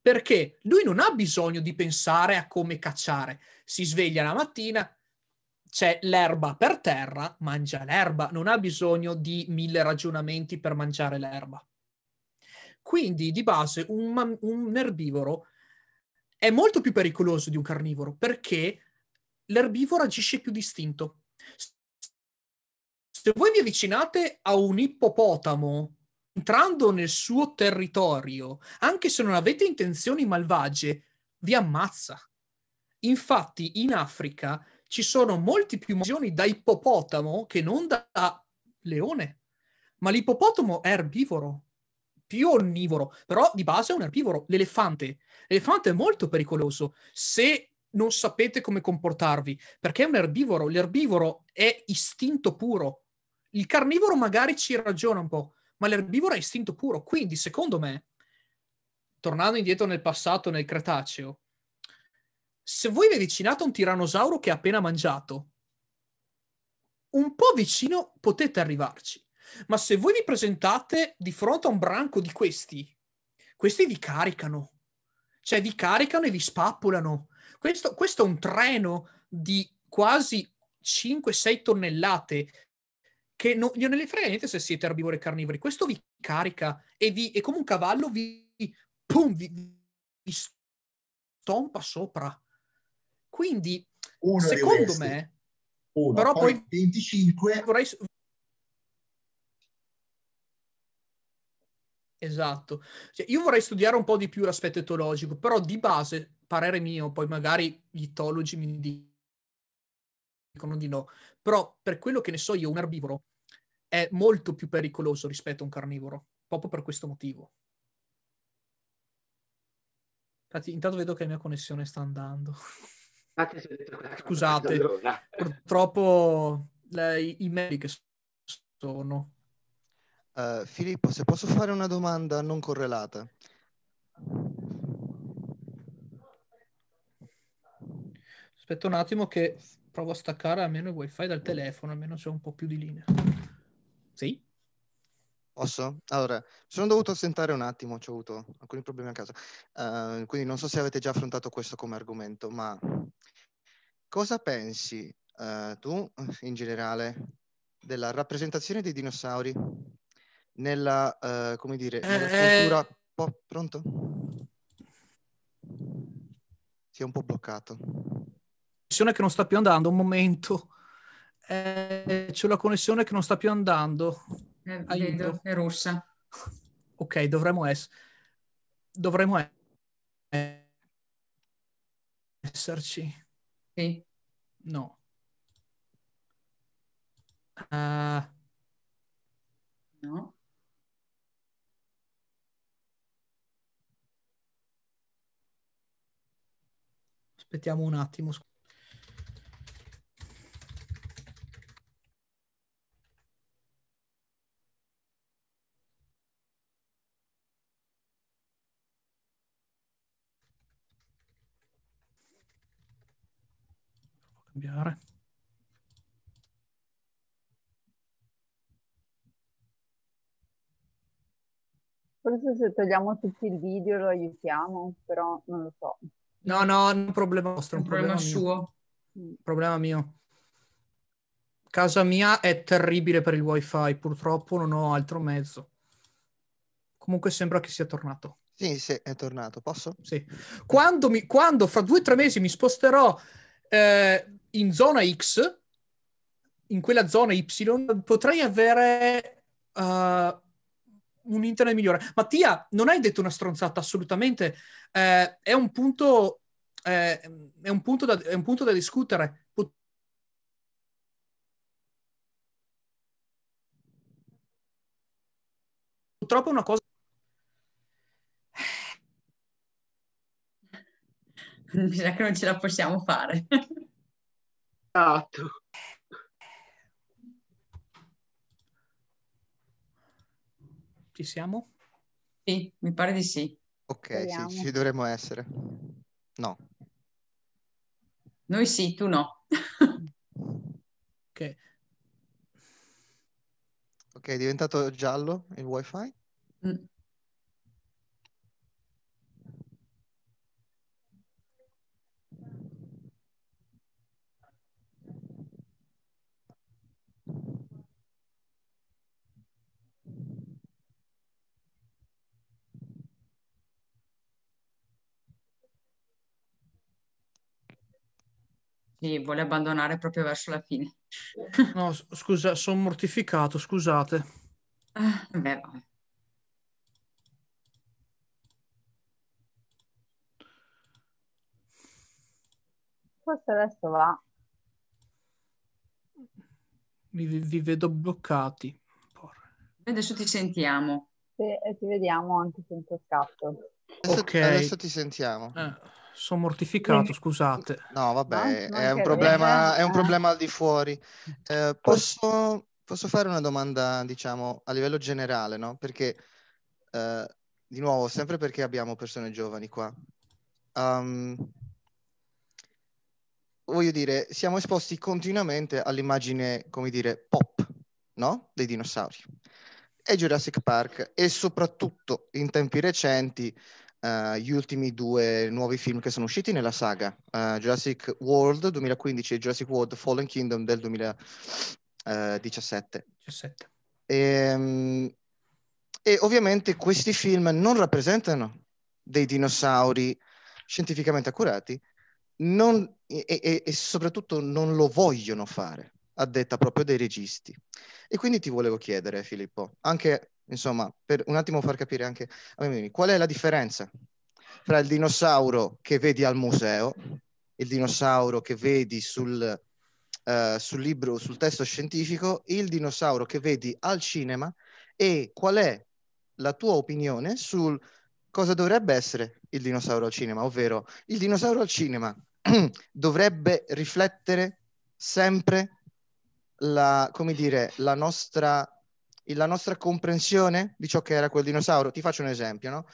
perché lui non ha bisogno di pensare a come cacciare. Si sveglia la mattina, c'è l'erba per terra, mangia l'erba, non ha bisogno di mille ragionamenti per mangiare l'erba. Quindi di base un, un erbivoro è molto più pericoloso di un carnivoro perché l'erbivoro agisce più distinto. Se voi vi avvicinate a un ippopotamo entrando nel suo territorio, anche se non avete intenzioni malvagie, vi ammazza. Infatti in Africa ci sono molti più morioni da ippopotamo che non da leone, ma l'ippopotamo è erbivoro, più onnivoro, però di base è un erbivoro. L'elefante, l'elefante è molto pericoloso se non sapete come comportarvi, perché è un erbivoro, l'erbivoro è istinto puro. Il carnivoro magari ci ragiona un po', ma l'erbivoro è istinto puro. Quindi, secondo me, tornando indietro nel passato, nel Cretaceo, se voi vi avvicinate a un tiranosauro che ha appena mangiato, un po' vicino potete arrivarci. Ma se voi vi presentate di fronte a un branco di questi, questi vi caricano. Cioè vi caricano e vi spappolano. Questo, questo è un treno di quasi 5-6 tonnellate che non, non le frega niente se siete erbivori e carnivori, questo vi carica e, vi, e come un cavallo vi, pum, vi, vi stompa sopra. Quindi, Uno secondo me, Uno, però poi, poi 25 vorrei, Esatto. Cioè, io vorrei studiare un po' di più l'aspetto etologico, però di base, parere mio, poi magari gli etologi mi dicono di no, però per quello che ne so io, un erbivoro è molto più pericoloso rispetto a un carnivoro, proprio per questo motivo. Infatti, intanto vedo che la mia connessione sta andando. Ah, Scusate, purtroppo i, i mail che sono. Uh, Filippo, se posso fare una domanda non correlata. Aspetta un attimo che provo a staccare almeno il wifi dal telefono, almeno c'è un po' più di linea. Sì? Posso? Allora, sono dovuto assentare un attimo, ho avuto alcuni problemi a casa, uh, quindi non so se avete già affrontato questo come argomento, ma cosa pensi uh, tu in generale della rappresentazione dei dinosauri nella, uh, come dire, nella cultura eh... pop? Pronto? Si è un po' bloccato. La Che non sta più andando, un momento c'è la connessione che non sta più andando. Eh, vedo, è rossa. Ok, dovremmo essere... Dovremmo esserci. Sì. No. Uh... No. Aspettiamo un attimo, scusa. cambiare. Forse se togliamo tutti il video lo aiutiamo, però non lo so. No, no, è un problema vostro, è un problema, problema suo. Mio. Mm. Problema mio. Casa mia è terribile per il wifi, purtroppo non ho altro mezzo. Comunque sembra che sia tornato. Sì, sì, è tornato. Posso? Sì. Quando, mi, quando fra due o tre mesi mi sposterò eh, in zona X, in quella zona Y, potrei avere uh, un internet migliore. Mattia, non hai detto una stronzata assolutamente, eh, è un punto... Eh, è, un punto da, è un punto da discutere. Pot- purtroppo è una cosa. Mi sa che non ce la possiamo fare. Esatto. Ci siamo? Sì, mi pare di sì. Ok, sì, ci dovremmo essere. No. Noi sì, tu no. ok. Ok, è diventato giallo il wifi? Mm. che vuole abbandonare proprio verso la fine. (laughs) no, scusa, sono mortificato, scusate. Ah, beh, vabbè. Forse adesso va. Vi, vi vedo bloccati. Porra. Adesso ti sentiamo. Sì, e ti vediamo anche senza scatto. Adesso, ok. Adesso ti sentiamo. Eh sono mortificato, Quindi... scusate. No, vabbè, no? è, un problema, eh, è, un eh. problema, al di fuori. Eh, posso, posso, fare una domanda, diciamo, a livello generale, no? Perché, eh, di nuovo, sempre perché abbiamo persone giovani qua. Um, voglio dire, siamo esposti continuamente all'immagine, come dire, pop, no? Dei dinosauri. E Jurassic Park, e soprattutto in tempi recenti, uh, gli ultimi due nuovi film che sono usciti nella saga, uh, Jurassic World 2015 e Jurassic World Fallen Kingdom del 2017. 17. E, um, e ovviamente questi film non rappresentano dei dinosauri scientificamente accurati non, e, e, e, soprattutto non lo vogliono fare, a detta proprio dei registi. E quindi ti volevo chiedere, Filippo, anche Insomma, per un attimo far capire anche a me, qual è la differenza fra il dinosauro che vedi al museo, il dinosauro che vedi sul, uh, sul libro, sul testo scientifico, il dinosauro che vedi al cinema e qual è la tua opinione sul cosa dovrebbe essere il dinosauro al cinema, ovvero il dinosauro al cinema (clears throat) dovrebbe riflettere sempre la, come dire, la nostra la nostra comprensione di ciò che era quel dinosauro. Ti faccio un esempio, no?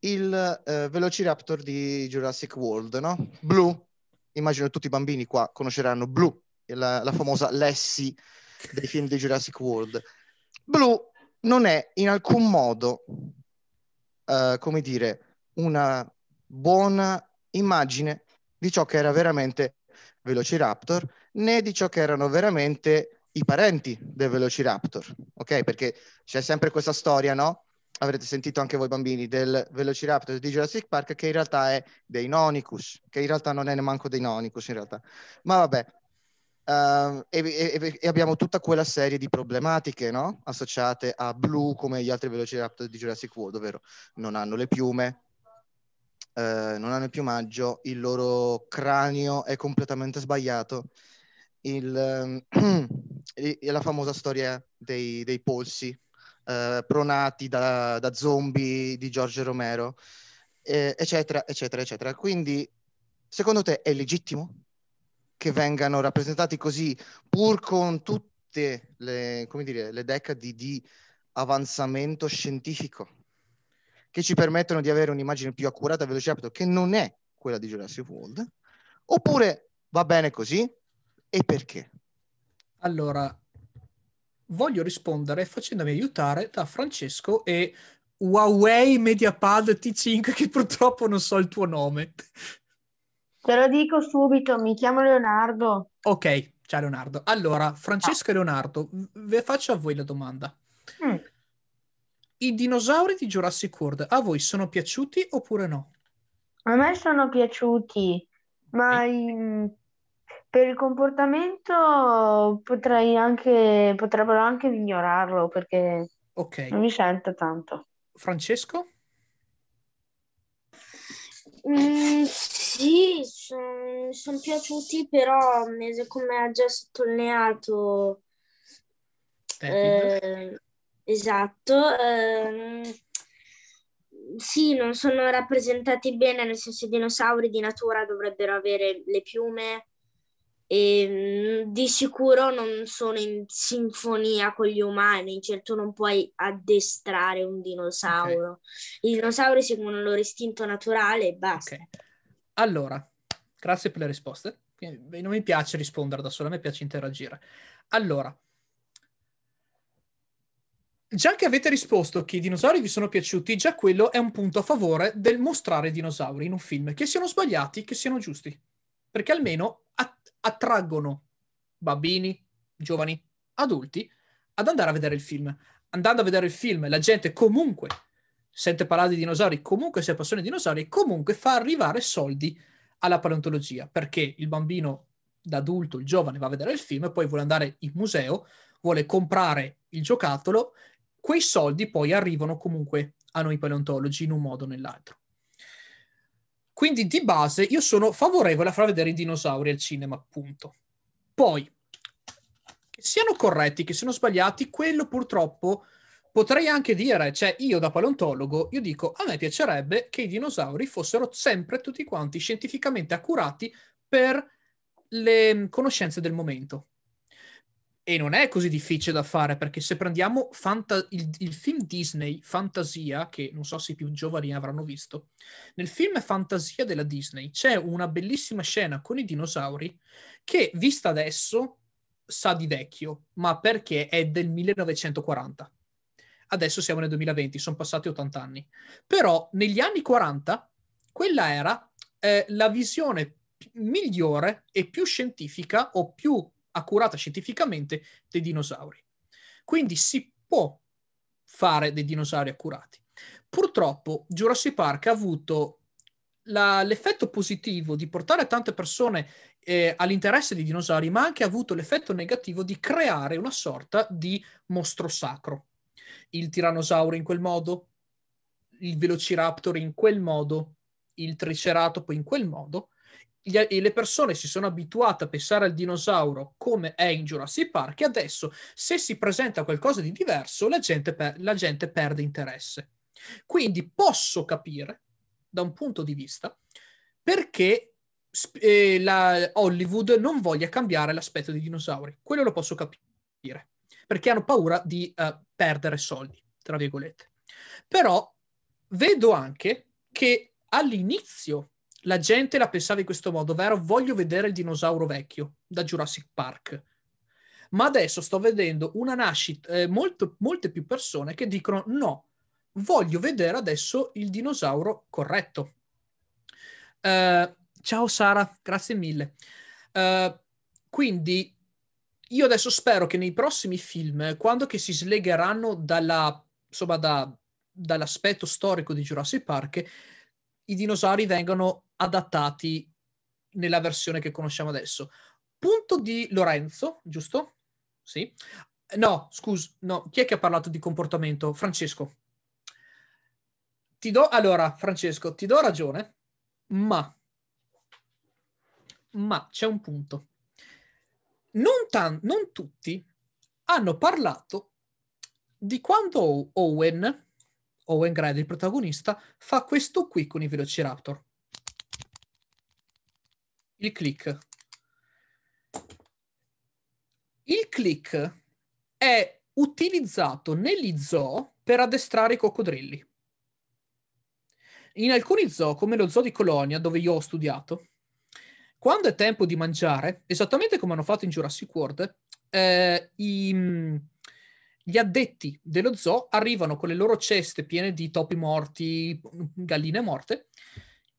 Il eh, Velociraptor di Jurassic World, no? Blu. Immagino tutti i bambini qua conosceranno Blu, la, la famosa Lessie dei film di Jurassic World. Blu non è in alcun modo, uh, come dire, una buona immagine di ciò che era veramente Velociraptor, né di ciò che erano veramente i parenti del Velociraptor, ok? Perché c'è sempre questa storia, no? Avrete sentito anche voi bambini del Velociraptor di Jurassic Park che in realtà è dei Nonicus, che in realtà non è neanche dei Nonicus in realtà. Ma vabbè, Uh, e, e, e, abbiamo tutta quella serie di problematiche no? associate a Blue come gli altri velociraptor di Jurassic World, ovvero non hanno le piume, uh, non hanno il piumaggio, il loro cranio è completamente sbagliato, il, um, (clears throat) e, la famosa storia dei, dei polsi eh, pronati da, da, zombie di Giorgio Romero, eh, eccetera, eccetera, eccetera. Quindi, secondo te è legittimo che vengano rappresentati così, pur con tutte le, dire, le decadi di avanzamento scientifico che ci permettono di avere un'immagine più accurata e velociraptor, che non è quella di Jurassic World, oppure va bene così e perché? Allora, voglio rispondere facendomi aiutare da Francesco e Huawei MediaPad T5 che purtroppo non so il tuo nome. Te lo dico subito, mi chiamo Leonardo. Ok, ciao Leonardo. Allora, Francesco e Leonardo, vi faccio a voi la domanda. Mm. I dinosauri di Jurassic World a voi sono piaciuti oppure no? A me sono piaciuti, ma okay. in mm, per il comportamento potrei anche, potrebbero anche ignorarlo perché okay. non mi sento tanto. Francesco? Mm, sì, sono son piaciuti, però come ha già sottolineato, eh, esatto, eh, sì, non sono rappresentati bene, nel senso i dinosauri di natura dovrebbero avere le piume e ehm, di sicuro non sono in sinfonia con gli umani, cioè certo tu non puoi addestrare un dinosauro. Okay. I dinosauri seguono il loro istinto naturale e basta. Okay. Allora, grazie per le risposte. Non mi piace rispondere da solo, a me piace interagire. Allora, già che avete risposto che i dinosauri vi sono piaciuti, già quello è un punto a favore del mostrare i dinosauri in un film, che siano sbagliati, che siano giusti. Perché almeno a attraggono bambini, giovani, adulti ad andare a vedere il film. Andando a vedere il film, la gente comunque sente parlare di dinosauri, comunque si appassiona ai dinosauri, comunque fa arrivare soldi alla paleontologia, perché il bambino da adulto, il giovane, va a vedere il film e poi vuole andare in museo, vuole comprare il giocattolo, quei soldi poi arrivano comunque a noi paleontologi in un modo o nell'altro. Quindi di base io sono favorevole a far vedere i dinosauri al cinema, appunto. Poi, che siano corretti, che siano sbagliati, quello purtroppo potrei anche dire, cioè io da paleontologo, io dico, a me piacerebbe che i dinosauri fossero sempre tutti quanti scientificamente accurati per le mm, conoscenze del momento. E non è così difficile da fare perché se prendiamo fanta- il, il, film Disney Fantasia, che non so se i più giovani avranno visto, nel film Fantasia della Disney c'è una bellissima scena con i dinosauri che vista adesso sa di vecchio, ma perché è del 1940. Adesso siamo nel 2020, sono passati 80 anni. Però negli anni 40 quella era eh, la visione migliore e più scientifica o più accurata scientificamente dei dinosauri. Quindi si può fare dei dinosauri accurati. Purtroppo Jurassic Park ha avuto la, l'effetto positivo di portare tante persone eh, all'interesse dei dinosauri, ma ha anche avuto l'effetto negativo di creare una sorta di mostro sacro. Il tiranosauro in quel modo, il velociraptor in quel modo, il triceratopo in quel modo, gli, le persone si sono abituate a pensare al dinosauro come è in Jurassic Park e adesso se si presenta qualcosa di diverso la gente, per, la gente perde interesse. Quindi posso capire, da un punto di vista, perché eh, la Hollywood non voglia cambiare l'aspetto dei dinosauri. Quello lo posso capire, perché hanno paura di eh, perdere soldi, tra virgolette. Però vedo anche che all'inizio la gente la pensava in questo modo, ovvero voglio vedere il dinosauro vecchio da Jurassic Park. Ma adesso sto vedendo una nascita, eh, molto, molte più persone che dicono no, voglio vedere adesso il dinosauro corretto. Uh, ciao Sara, grazie mille. Uh, quindi io adesso spero che nei prossimi film, quando che si slegheranno dalla, insomma, da, dall'aspetto storico di Jurassic Park, i dinosauri vengano adattati nella versione che conosciamo adesso. Punto di Lorenzo, giusto? Sì. No, scusa, no. Chi è che ha parlato di comportamento? Francesco. Ti do, allora, Francesco, ti do ragione, ma, ma c'è un punto. Non, tan- non tutti hanno parlato di quando Owen, Owen Grady, il protagonista, fa questo qui con i Velociraptor il click. Il click è utilizzato negli zoo per addestrare i coccodrilli. In alcuni zoo, come lo zoo di Colonia, dove io ho studiato, quando è tempo di mangiare, esattamente come hanno fatto in Jurassic World, eh, i, mm, gli addetti dello zoo arrivano con le loro ceste piene di topi morti, galline morte,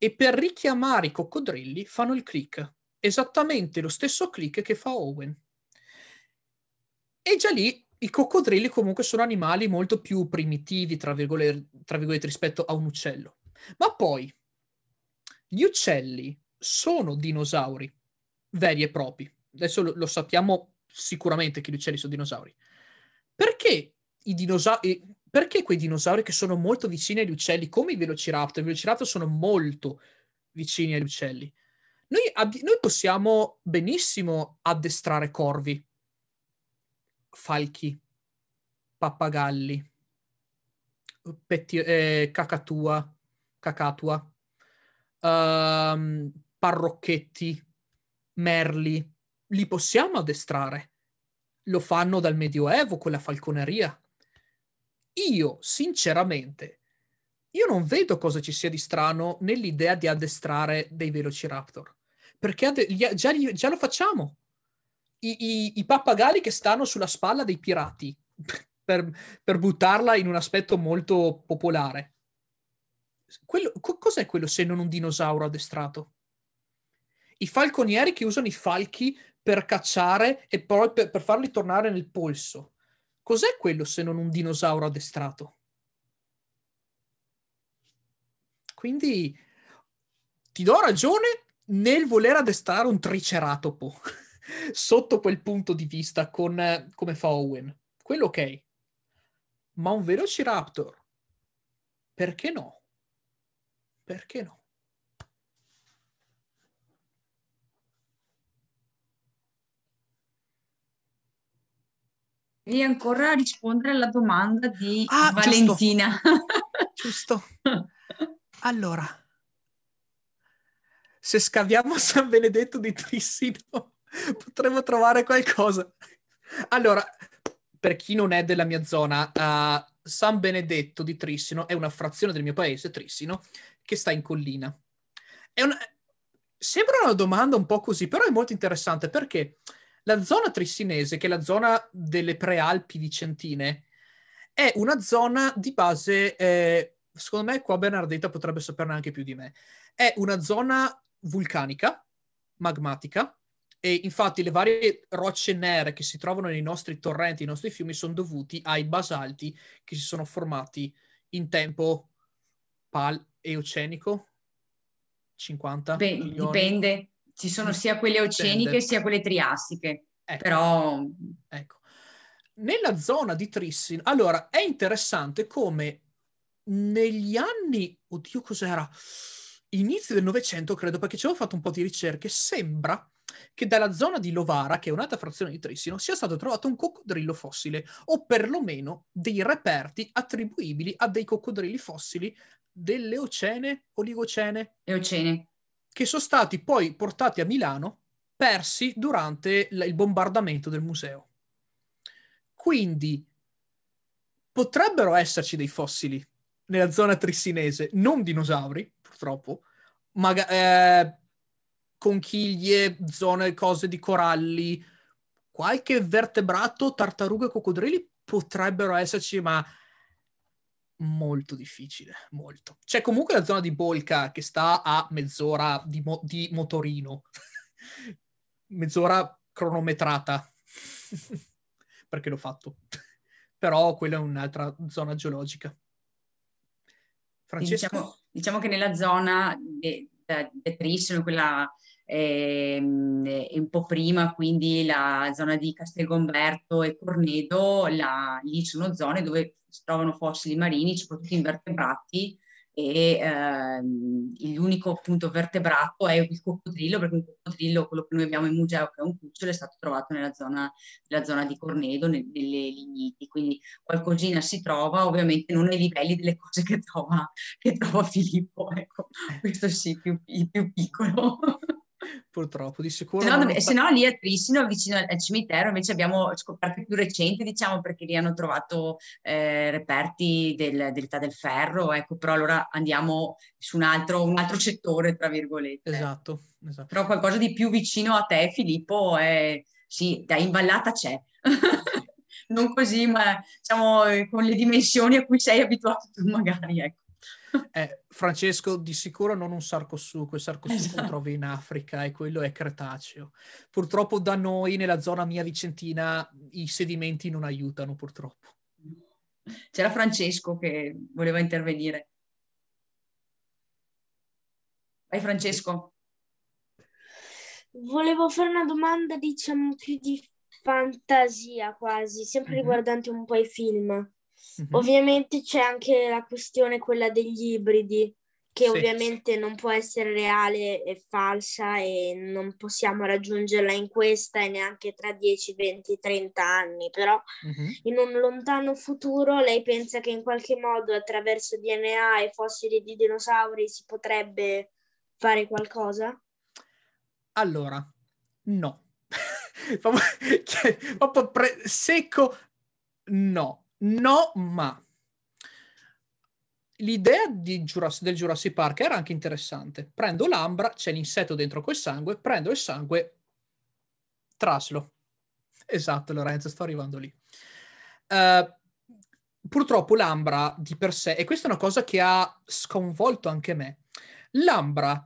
e per richiamare i coccodrilli fanno il click, esattamente lo stesso click che fa Owen. E già lì i coccodrilli comunque sono animali molto più primitivi, tra virgolette, tra virgolette rispetto a un uccello. Ma poi, gli uccelli sono dinosauri veri e propri. Adesso lo, lo sappiamo sicuramente che gli uccelli sono dinosauri. Perché i dinosauri perché quei dinosauri che sono molto vicini agli uccelli, come i velociraptor, i velociraptor sono molto vicini agli uccelli. Noi, abbi- noi possiamo benissimo addestrare corvi, falchi, pappagalli, petti- eh, cacatua, cacatua, um, parrocchetti, merli. Li possiamo addestrare. Lo fanno dal Medioevo con la falconeria io, sinceramente, io non vedo cosa ci sia di strano nell'idea di addestrare dei velociraptor, perché ad- già, già, lo facciamo. I, i, I, pappagalli che stanno sulla spalla dei pirati, (laughs) per, per buttarla in un aspetto molto popolare. Quello, co- cos'è quello se non un dinosauro addestrato? I falconieri che usano i falchi per cacciare e poi per, per farli tornare nel polso Cos'è quello se non un dinosauro addestrato? Quindi ti do ragione nel voler addestrare un triceratopo (laughs) sotto quel punto di vista con come fa Owen. Quello ok. Ma un velociraptor? Perché no? Perché no? E ancora rispondere alla domanda di ah, Valentina. Giusto. (laughs) giusto. Allora, se scaviamo San Benedetto di Trissino (laughs) potremmo trovare qualcosa. Allora, per chi non è della mia zona, uh, San Benedetto di Trissino è una frazione del mio paese, Trissino, che sta in collina. Una... Sembra una domanda un po' così, però è molto interessante perché la zona trissinese, che è la zona delle prealpi vicentine, è una zona di base, eh, secondo me qua Bernardetta potrebbe saperne anche più di me, è una zona vulcanica, magmatica, e infatti le varie rocce nere che si trovano nei nostri torrenti, nei nostri fiumi, sono dovuti ai basalti che si sono formati in tempo pal- eocenico, 50 Beh, dipende ci sono mm. sia quelle oceaniche sia quelle triassiche, ecco. però... Ecco. Nella zona di Trissin, allora, è interessante come negli anni, oddio cos'era, inizio del Novecento credo, perché ci avevo fatto un po' di ricerche, sembra che dalla zona di Lovara, che è un'altra frazione di Trissino, sia stato trovato un coccodrillo fossile, o perlomeno dei reperti attribuibili a dei coccodrilli fossili delle Ocene, Oligocene? Eocene che sono stati poi portati a Milano, persi durante il bombardamento del museo. Quindi potrebbero esserci dei fossili nella zona trissinese, non dinosauri, purtroppo, ma eh, conchiglie, zone, cose di coralli, qualche vertebrato, tartarughe, coccodrilli potrebbero esserci, ma molto difficile, molto. C'è comunque la zona di Bolca che sta a mezz'ora di, mo- di motorino, (laughs) mezz'ora cronometrata, (laughs) perché l'ho fatto. (laughs) Però quella è un'altra zona geologica. Francesco? Diciamo, diciamo che nella zona de- de- detrissima, quella ehm, un po' prima, quindi la zona di Castelgomberto e Cornedo, la, lì sono zone dove si trovano fossili marini, soprattutto invertebrati, e ehm, l'unico appunto vertebrato è il coccodrillo, perché un coccodrillo, quello che noi abbiamo in museo, che è un cucciolo, è stato trovato nella zona, nella zona di Cornedo, nel, nelle ligniti, quindi qualcosina si trova, ovviamente non ai livelli delle cose che trova, che trova Filippo, ecco, questo sì, più, più piccolo. Purtroppo, di sicuro. Se no, dove, se no lì a Trissino, vicino al, cimitero, invece abbiamo scoperte più recenti, diciamo, perché lì hanno trovato eh, reperti del, dell'età del ferro, ecco, però allora andiamo su un altro, un altro settore, tra virgolette. Esatto, esatto. Però qualcosa di più vicino a te, Filippo, è, sì, da imballata c'è. (laughs) non così, ma diciamo con le dimensioni a cui sei abituato tu magari, ecco. (laughs) Eh, Francesco, di sicuro non un sarcosuco, quel sarcosuco esatto. lo trovi in Africa e quello è cretaceo. Purtroppo da noi, nella zona mia vicentina, i sedimenti non aiutano purtroppo. C'era Francesco che voleva intervenire. Vai Francesco. Volevo fare una domanda, diciamo, più di fantasia quasi, sempre mm-hmm. riguardante un po' i film. Mm-hmm. Ovviamente c'è anche la questione quella degli ibridi, che sì. ovviamente non può essere reale e falsa e non possiamo raggiungerla in questa e neanche tra 10, 20, 30 anni, però mm-hmm. in un lontano futuro lei pensa che in qualche modo attraverso DNA e fossili di dinosauri si potrebbe fare qualcosa? Allora, no. (laughs) proprio pre- secco, no No, ma l'idea Giurass- del Jurassic Park era anche interessante. Prendo l'ambra, c'è l'insetto dentro col sangue, prendo il sangue, traslo. Esatto, Lorenzo, sto arrivando lì. Uh, purtroppo l'ambra di per sé, e questa è una cosa che ha sconvolto anche me, l'ambra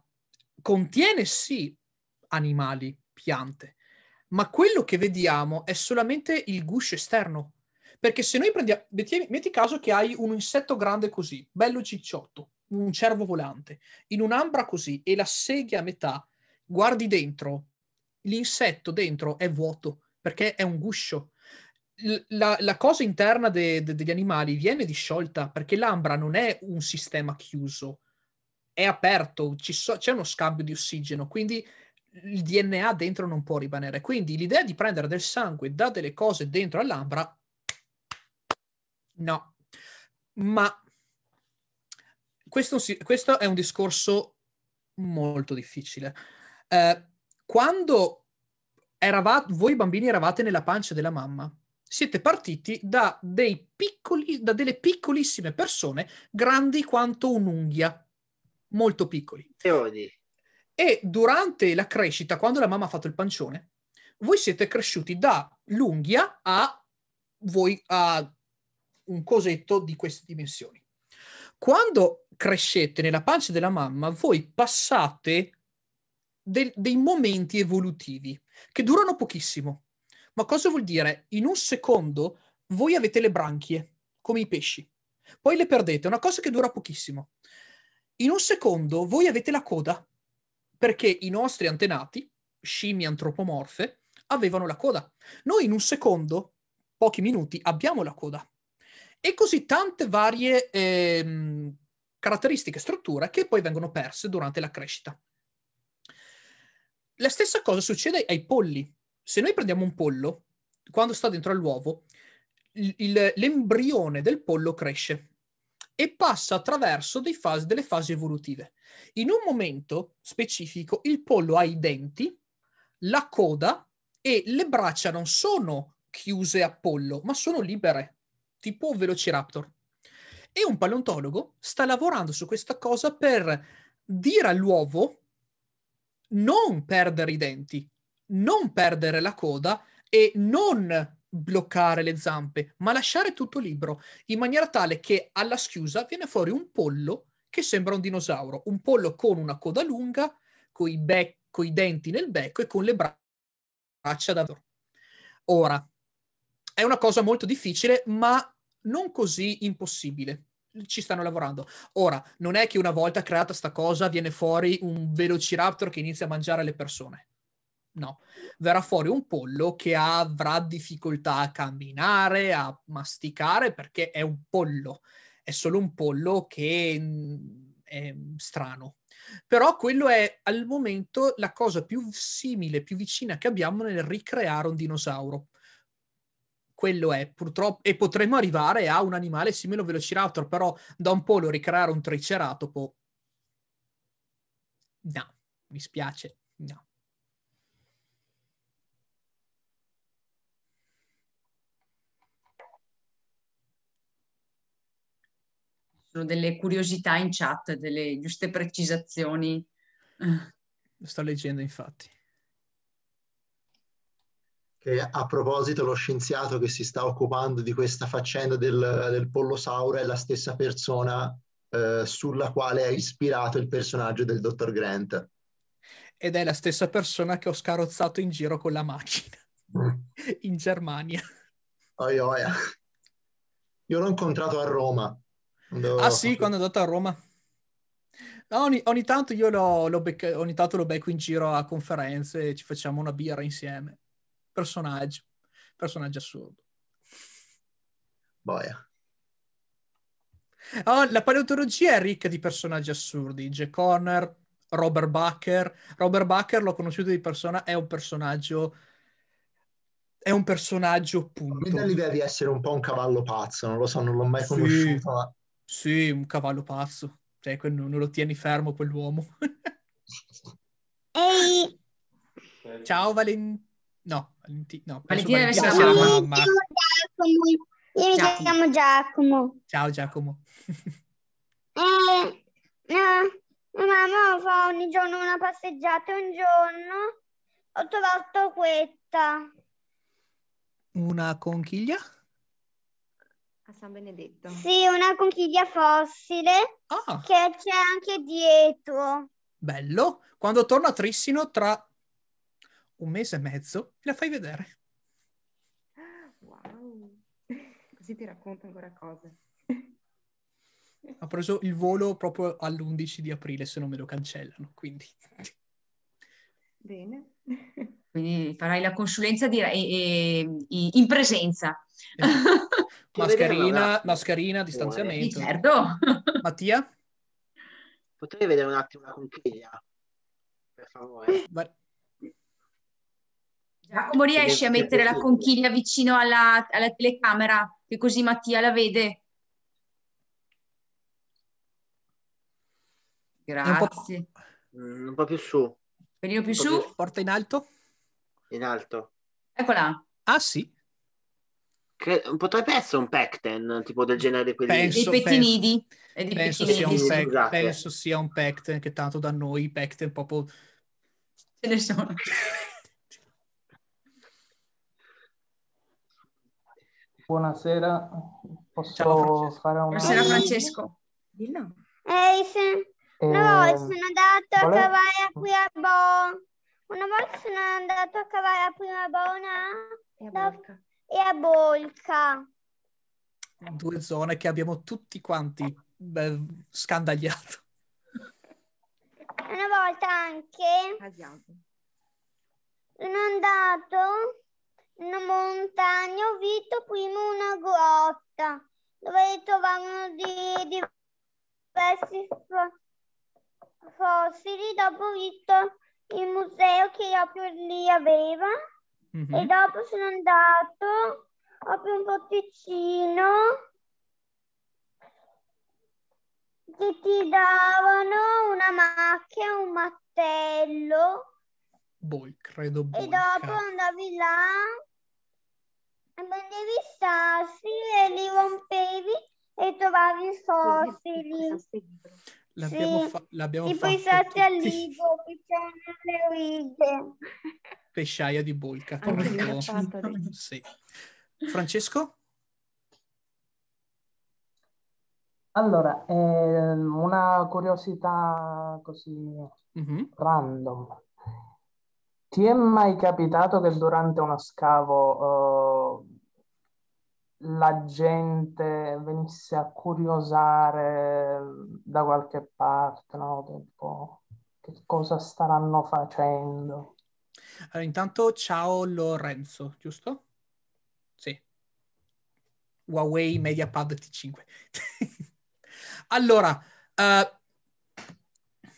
contiene sì animali, piante, ma quello che vediamo è solamente il guscio esterno, perché se noi prendiamo, metti caso che hai un insetto grande così, bello cicciotto, un cervo volante, in un'ambra così e la sedia a metà, guardi dentro, l'insetto dentro è vuoto perché è un guscio. La, la, cosa interna de, de, degli animali viene disciolta perché l'ambra non è un sistema chiuso, è aperto, so, c'è uno scambio di ossigeno, quindi il DNA dentro non può rimanere. Quindi l'idea di prendere del sangue da delle cose dentro all'ambra No, ma questo, questo è un discorso molto difficile. Eh, quando eravate, voi bambini eravate nella pancia della mamma, siete partiti da, piccoli, da delle piccolissime persone, grandi quanto un'unghia, molto piccoli. Teodi. E durante la crescita, quando la mamma ha fatto il pancione, voi siete cresciuti dall'unghia a voi a un cosetto di queste dimensioni. Quando crescete nella pancia della mamma, voi passate del, dei momenti evolutivi che durano pochissimo. Ma cosa vuol dire? In un secondo voi avete le branchie, come i pesci, poi le perdete, è una cosa che dura pochissimo. In un secondo voi avete la coda, perché i nostri antenati, scimmie antropomorfe, avevano la coda. Noi in un secondo, pochi minuti, abbiamo la coda e così tante varie eh, caratteristiche, strutture che poi vengono perse durante la crescita. La stessa cosa succede ai polli. Se noi prendiamo un pollo, quando sta dentro all'uovo, il, il, l'embrione del pollo cresce e passa attraverso fasi, delle fasi evolutive. In un momento specifico il pollo ha i denti, la coda e le braccia non sono chiuse a pollo, ma sono libere tipo Velociraptor. E un paleontologo sta lavorando su questa cosa per dire all'uovo non perdere i denti, non perdere la coda e non bloccare le zampe, ma lasciare tutto libero, in maniera tale che alla schiusa viene fuori un pollo che sembra un dinosauro, un pollo con una coda lunga, con i, bec- denti nel becco e con le braccia da... Ora, è una cosa molto difficile, ma non così impossibile. Ci stanno lavorando. Ora, non è che una volta creata sta cosa viene fuori un velociraptor che inizia a mangiare le persone. No, verrà fuori un pollo che avrà difficoltà a camminare, a masticare, perché è un pollo. È solo un pollo che mm, è strano. Però quello è al momento la cosa più simile, più vicina che abbiamo nel ricreare un dinosauro quello è purtroppo e potremmo arrivare a un animale simile a un velociraptor, però da un polo ricreare un triceratopo no, mi spiace, no. Sono delle curiosità in chat, delle giuste precisazioni. Lo sto leggendo infatti. E a proposito, lo scienziato che si sta occupando di questa faccenda del, del pollosauro è la stessa persona eh, sulla quale è ispirato il personaggio del dottor Grant. Ed è la stessa persona che ho scarozzato in giro con la macchina mm. in Germania. Oia, oia. Io l'ho incontrato a Roma. Quando... Ah sì, quando è andato a Roma. No, ogni, ogni, tanto io l'ho, l'ho bec- ogni tanto lo becco in giro a conferenze e ci facciamo una birra insieme personaggio, personaggio assurdo. Boia. Oh, la paleontologia è ricca di personaggi assurdi. Jack Horner, Robert Bucker. Robert Bucker l'ho conosciuto di persona, è un personaggio... È un personaggio, punto. Mi dà l'idea di essere un po' un cavallo pazzo, non lo so, non l'ho mai conosciuto. Sì, ma... sì un cavallo pazzo. Cioè, non lo tieni fermo quell'uomo. (laughs) Ehi! Ciao Valentina. No, Valenti... no Valentina deve essere la mamma. Io mi Giacomo. chiamo Giacomo. Ciao Giacomo. eh, no, mamma fa ogni giorno una passeggiata un giorno ho trovato questa. Una conchiglia? A San Benedetto. Sì, una conchiglia fossile ah. che c'è anche dietro. Bello. Quando torno a Trissino tra un mese e mezzo e la fai vedere. Wow, (laughs) così ti racconto ancora cose. Ho preso il volo proprio all'11 di aprile, se non me lo cancellano, quindi... Bene. (laughs) Quindi farai la consulenza di, e, e, in presenza. Eh. (laughs) Mascherina, mascherina, distanziamento. Certo. Mattia? Potrei vedere un attimo la conchiglia? Per favore. Giacomo riesci a mettere la conchiglia vicino alla, alla telecamera, che così Mattia la vede? Grazie. Un po', mm, un po più su. Venino più su. Più... Porta in alto. In alto. Eccola. Ah sì. Che, potrebbe essere un Pecten, tipo del genere quelli penso, dei pettinidi. Penso, penso, sia pack, esatto. penso, sia un Pecten, che tanto da noi i Pecten proprio... Ce ne sono. (laughs) Buonasera, posso Ciao, fare una... Buonasera Francesco. Dillo. Ehi, se... eh, una sono andato vole... a cavare qui a Bo. Una volta sono andato a cavare a prima Bona e a Bolca. Due zone che abbiamo tutti quanti beh, scandagliato. Una volta anche sono andato una montagna ho visto prima una grotta dove trovavano di, di diversi fossili, dopo ho visto il museo che proprio lì aveva mm -hmm. e dopo sono andato proprio un porticino che ti davano una macchia, un mattello. Boy, credo boy, E dopo boh, andavi là Vendevi sassi e li rompevi e trovavi fossili. L'abbiamo, sì. l'abbiamo fatto. Tipo i sassi al libro che c'erano le righe. Pesciaia di Bolca, corretto. (laughs) Sì. Francesco? Allora, eh, una curiosità così mm-hmm. random. Ti è mai capitato che durante uno scavo eh, la gente venisse a curiosare da qualche parte, no? Tipo, che cosa staranno facendo? Allora, intanto ciao Lorenzo, giusto? Sì. Huawei MediaPad T5. (laughs) allora, uh,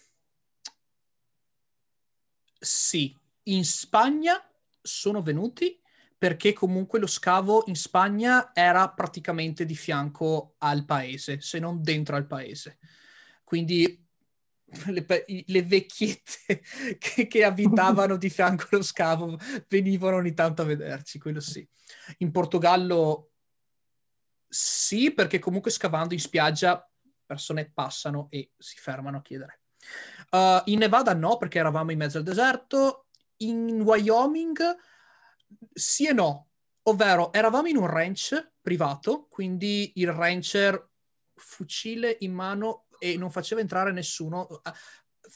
sì, in Spagna sono venuti perché comunque lo scavo in Spagna era praticamente di fianco al paese, se non dentro al paese. Quindi le, le vecchiette (laughs) che, che, abitavano di fianco allo scavo venivano ogni tanto a vederci, quello sì. In Portogallo sì, perché comunque scavando in spiaggia persone passano e si fermano a chiedere. Uh, in Nevada no, perché eravamo in mezzo al deserto, in Wyoming sì e no, ovvero eravamo in un ranch privato, quindi il rancher fucile in mano e non faceva entrare nessuno.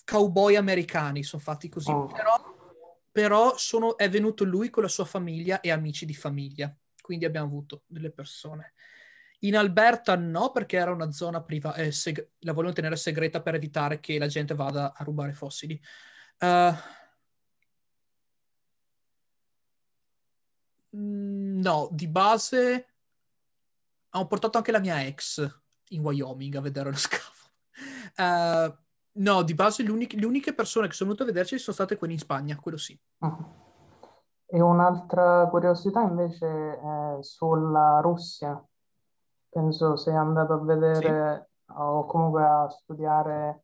Cowboy americani sono fatti così, oh. però, però sono, è venuto lui con la sua famiglia e amici di famiglia, quindi abbiamo avuto delle persone. In Alberta no, perché era una zona privata, eh, seg- la vogliono tenere segreta per evitare che la gente vada a rubare fossili. Uh, Mm, no, di base ho portato anche la mia ex in Wyoming a vedere lo (laughs) scafo. Uh, eh, no, di base le uniche persone che sono venute a vederci sono state quelle in Spagna, quello sì. Ah. E un'altra curiosità invece è sulla Russia. Penso sei andato a vedere sì. o comunque a studiare,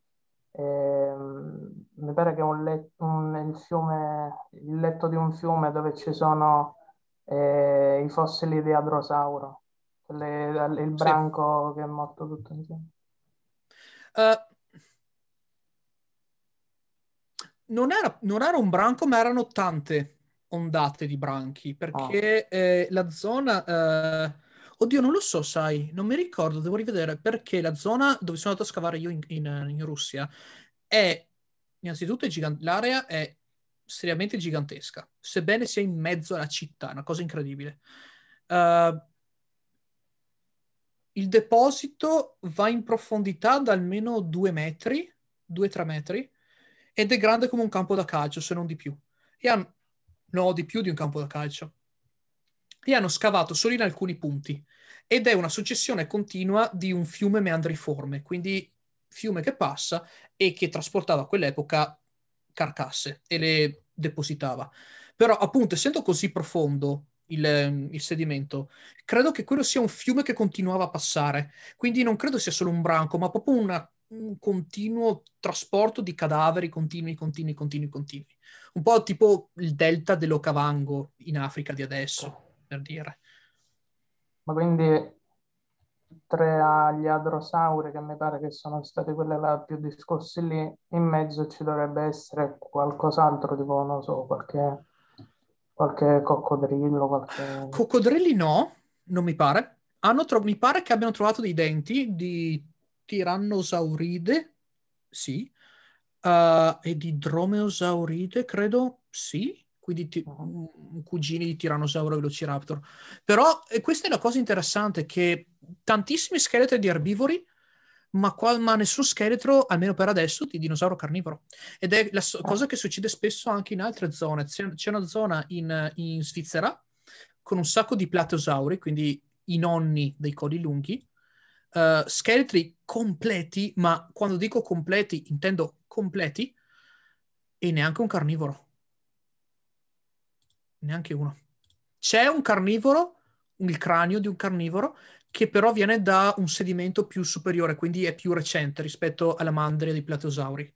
eh, mi pare che un let- un, il, fiume, il letto di un fiume dove ci sono eh, i fossili di Adrosauro, le, il branco sì. che è morto tutto insieme. Uh, non, era, non, era, un branco, ma erano tante ondate di branchi, perché oh. eh, la zona... Eh, oddio, non lo so, sai, non mi ricordo, devo rivedere, perché la zona dove sono andato a scavare io in, in, in Russia è, innanzitutto, è l'area è seriamente gigantesca, sebbene sia in mezzo alla città, una cosa incredibile. Uh, il deposito va in profondità da almeno due metri, due o tre metri, ed è grande come un campo da calcio, se non di più. E hanno, no, di più di un campo da calcio. E hanno scavato solo in alcuni punti. Ed è una successione continua di un fiume meandriforme, quindi fiume che passa e che trasportava a quell'epoca carcasse e le depositava. Però appunto, essendo così profondo il, ehm, il, sedimento, credo che quello sia un fiume che continuava a passare. Quindi non credo sia solo un branco, ma proprio una, un continuo trasporto di cadaveri continui, continui, continui, continui. Un po' tipo il delta dell'Ocavango in Africa di adesso, per dire. Ma quindi oltre agli adrosauri, che mi pare che sono state quelle là più discorsi lì, in mezzo ci dovrebbe essere qualcos'altro, tipo, non so, qualche, qualche coccodrillo. Qualche... Coccodrilli no, non mi pare. Tro- mi pare che abbiano trovato dei denti di tirannosauride, sì, uh, e di dromeosauride, credo, sì quindi ti- cugini di e Velociraptor. Però questa è la cosa interessante, che tantissimi scheletri di erbivori, ma, qua, ma nessun scheletro, almeno per adesso, di dinosauro carnivoro. Ed è la so- ah. cosa che succede spesso anche in altre zone. C'è, c'è una zona in, in Svizzera con un sacco di platosauri, quindi i nonni dei coli lunghi, Uh, scheletri completi, ma quando dico completi intendo completi, e neanche un carnivoro. Neanche uno. C'è un carnivoro, il cranio di un carnivoro, che però viene da un sedimento più superiore, quindi è più recente rispetto alla mandria dei plateosauri.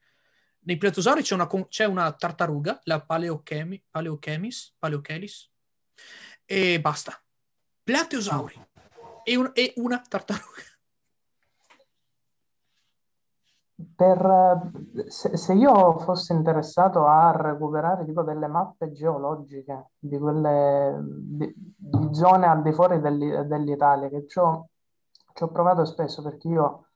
Nei plateosauri c'è una, c'è una tartaruga, la paleochemi, paleochemis, paleochelis, e basta. Plateosauri e, un, e una tartaruga. per, se, se, io fossi interessato a recuperare tipo delle mappe geologiche di quelle di, di zone al di fuori del, dell'Italia, che ci ho, ci ho provato spesso perché io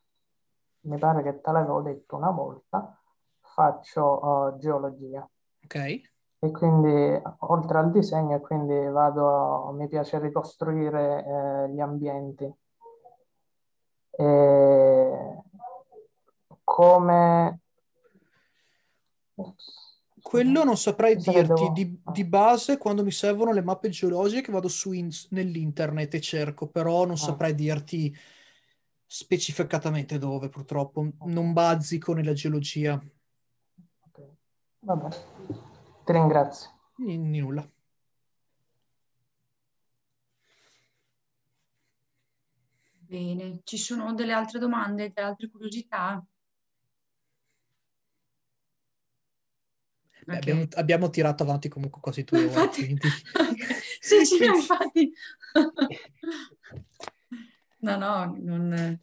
mi pare che te l'avevo detto una volta, faccio uh, geologia. Ok. E quindi oltre al disegno, quindi vado, mi piace ricostruire eh, gli ambienti. E come... Quello non saprei non dirti, di, ah. di, base quando mi servono le mappe geologiche vado su in, nell'internet e cerco, però non ah. saprei dirti specificatamente dove purtroppo, non bazzico nella geologia. Okay. Vabbè, ti ringrazio. N- nulla. Bene, ci sono delle altre domande, delle altre curiosità? okay. abbiamo, abbiamo, tirato avanti comunque quasi due ore. Infatti... Quindi... (laughs) sì, (laughs) sì, fatti. (laughs) no, no, non...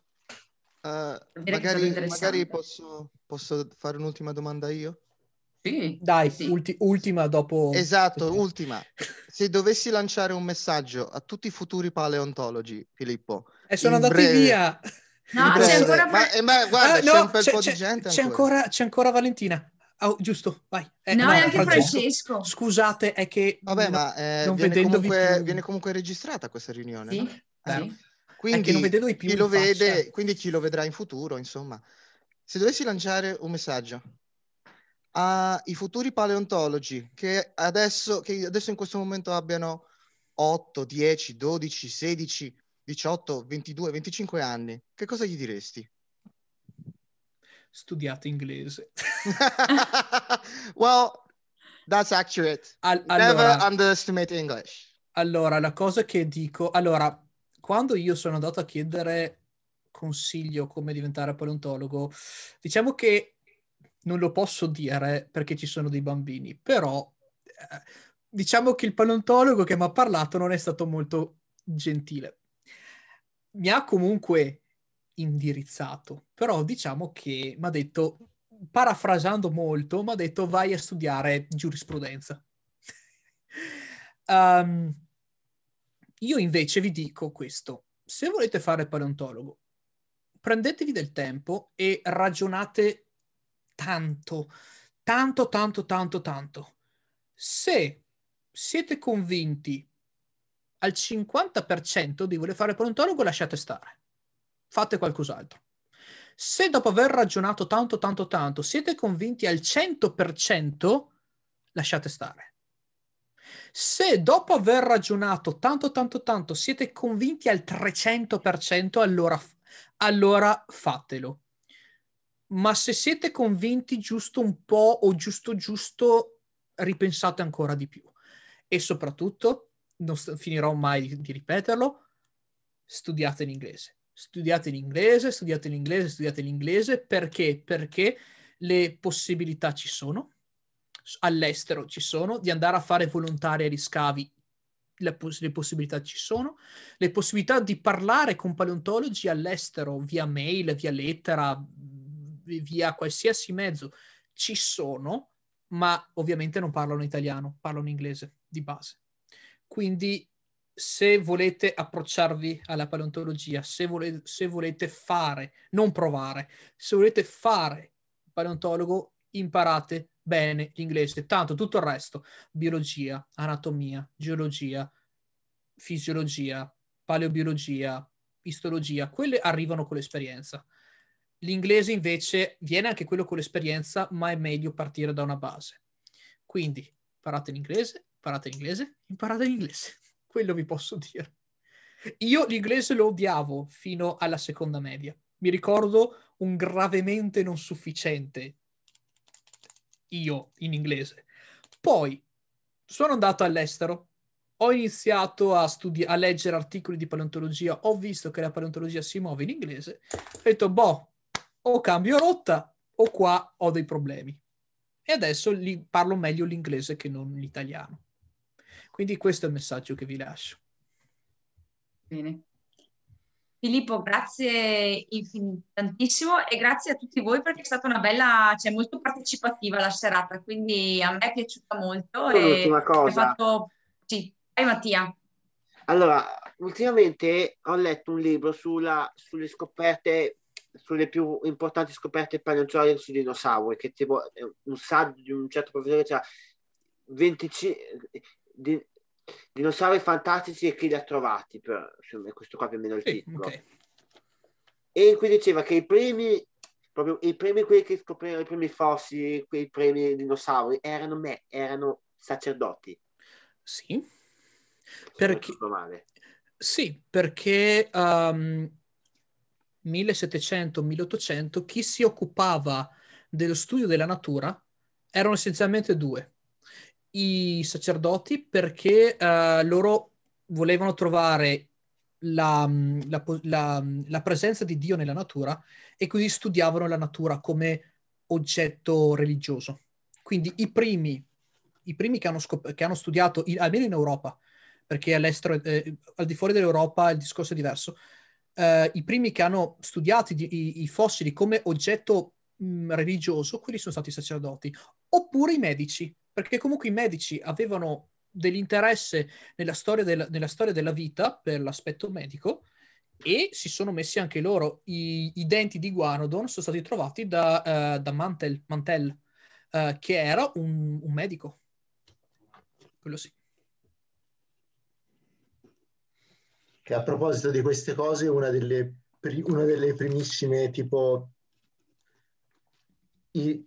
Uh, magari, magari posso, posso, fare un'ultima domanda io? Sì. Dai, sì. Ulti, ultima dopo... Esatto, sì. ultima. Se dovessi lanciare un messaggio a tutti i futuri paleontologi, Filippo... E sono andati breve... via! No, c'è ancora... Ma, eh, ma guarda, ah, no, c'è un bel c'è, po' c'è, di gente c'è ancora. C'è ancora Valentina. Oh, giusto, vai. Eh, no, no, è anche Francesco. Francesco. Scusate, è che... Vabbè, no, ma eh, non viene, comunque, più... viene comunque registrata questa riunione. Sì, no? sì. Eh. Quindi, chi lo vede, quindi chi lo vedrà in futuro, insomma. Se dovessi lanciare un messaggio ai futuri paleontologi che adesso, che adesso in questo momento abbiano 8, 10, 12, 16, 18, 22, 25 anni, che cosa gli diresti? studiato inglese. (laughs) well, that's accurate. All- Never allora, underestimate English. Allora, la cosa che dico, allora, quando io sono andato a chiedere consiglio come diventare paleontologo, diciamo che non lo posso dire perché ci sono dei bambini, però eh, diciamo che il paleontologo che mi ha parlato non è stato molto gentile. Mi ha comunque indirizzato, però diciamo che mi ha detto, parafrasando molto, mi ha detto vai a studiare giurisprudenza. um, (laughs) io invece vi dico questo, se volete fare paleontologo, prendetevi del tempo e ragionate tanto, tanto, tanto, tanto, tanto. Se siete convinti al 50% di voler fare paleontologo, lasciate stare fate qualcos'altro. Se dopo aver ragionato tanto, tanto, tanto siete convinti al 100%, lasciate stare. Se dopo aver ragionato tanto, tanto, tanto siete convinti al 300%, allora, allora fatelo. Ma se siete convinti giusto un po' o giusto, giusto, ripensate ancora di più. E soprattutto, non finirò mai di ripeterlo, studiate l'inglese studiate l'inglese, studiate l'inglese, studiate l'inglese, perché? Perché le possibilità ci sono, all'estero ci sono, di andare a fare volontari a riscavi, le, poss- le, possibilità ci sono, le possibilità di parlare con paleontologi all'estero via mail, via lettera, via qualsiasi mezzo ci sono, ma ovviamente non parlano italiano, parlano inglese di base. Quindi se volete approcciarvi alla paleontologia, se, vole- se volete fare, non provare, se volete fare paleontologo, imparate bene l'inglese. Tanto tutto il resto, biologia, anatomia, geologia, fisiologia, paleobiologia, istologia, quelle arrivano con l'esperienza. L'inglese invece viene anche quello con l'esperienza, ma è meglio partire da una base. Quindi imparate l'inglese, imparate l'inglese, imparate l'inglese quello vi posso (laughs) dire. Io l'inglese lo odiavo fino alla seconda media. Mi ricordo un gravemente non sufficiente io in inglese. Poi sono andato all'estero, ho iniziato a, studi- a leggere articoli di paleontologia, ho visto che la paleontologia si muove in inglese, ho detto, boh, o cambio rotta o qua ho dei problemi. E adesso li- parlo meglio l'inglese che non l'italiano. Quindi questo è il messaggio che vi lascio. Bene. Filippo, grazie tantissimo e grazie a tutti voi perché è stata una bella, cioè molto partecipativa la serata, quindi a me è piaciuta molto. L'ultima cosa. Fatto... Sì, vai Mattia. Allora, ultimamente ho letto un libro sulla, sulle scoperte, sulle più importanti scoperte paleontologiche sui dinosauri, che tipo un saggio di un certo professore che cioè, 25, di, dinosauri fantastici e chi li ha trovati, per, insomma, questo qua più o meno il sì, titolo. Okay. E in cui diceva che i primi, proprio i primi quelli che scoprivano i primi fossili, quei primi dinosauri, erano me, erano sacerdoti. Sì. Perché... Sì, perché um, ehm, 1700-1800 chi si occupava dello studio della natura erano essenzialmente due i sacerdoti perché uh, loro volevano trovare la, mm, la, la, mm, la, presenza di Dio nella natura e quindi studiavano la natura come oggetto religioso. Quindi i primi, i primi che, hanno scop- che, hanno studiato, in, almeno in Europa, perché all'estero, eh, al di fuori dell'Europa il discorso è diverso, eh, i primi che hanno studiato i, i fossili come oggetto mh, mm, religioso, quelli sono stati i sacerdoti, oppure i medici, perché comunque i medici avevano dell'interesse nella storia, del, nella storia della vita per l'aspetto medico e si sono messi anche loro. I, i denti di Guanodon sono stati trovati da, uh, da Mantel, Mantel uh, che era un, un medico. Quello sì. Che a proposito di queste cose, una delle una delle primissime tipo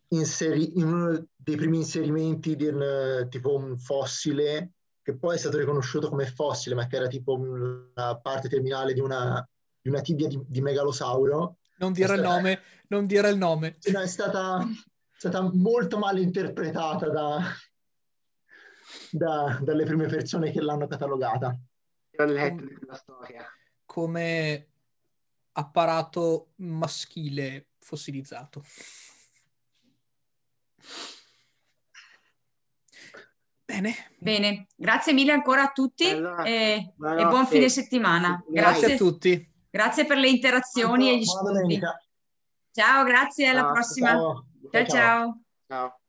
inseri- in uno dei primi inserimenti di un, tipo un fossile che poi è stato riconosciuto come fossile, ma che era tipo la parte terminale di una, di una tibia di, di, megalosauro. Non dire il stata, nome, non dire il nome. No, è stata, è stata molto mal interpretata da, da, dalle prime persone che l'hanno catalogata. Ho letto la storia. Come apparato maschile fossilizzato. Bene. Bene. grazie mille ancora a tutti allora, e, e, buon fine settimana. Grazie, grazie, a tutti. Grazie per le interazioni buona, e gli spunti. Ciao, grazie, alla ciao, prossima. Ciao ciao, ciao ciao.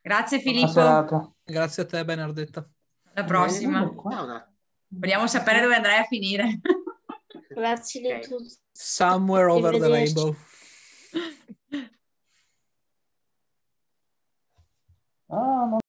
Grazie Filippo. Grazie a te Bernardetta. Alla prossima. Ecco, Vogliamo sapere dove andrai a finire. Grazie a tutti. Somewhere over the rainbow. 啊！那。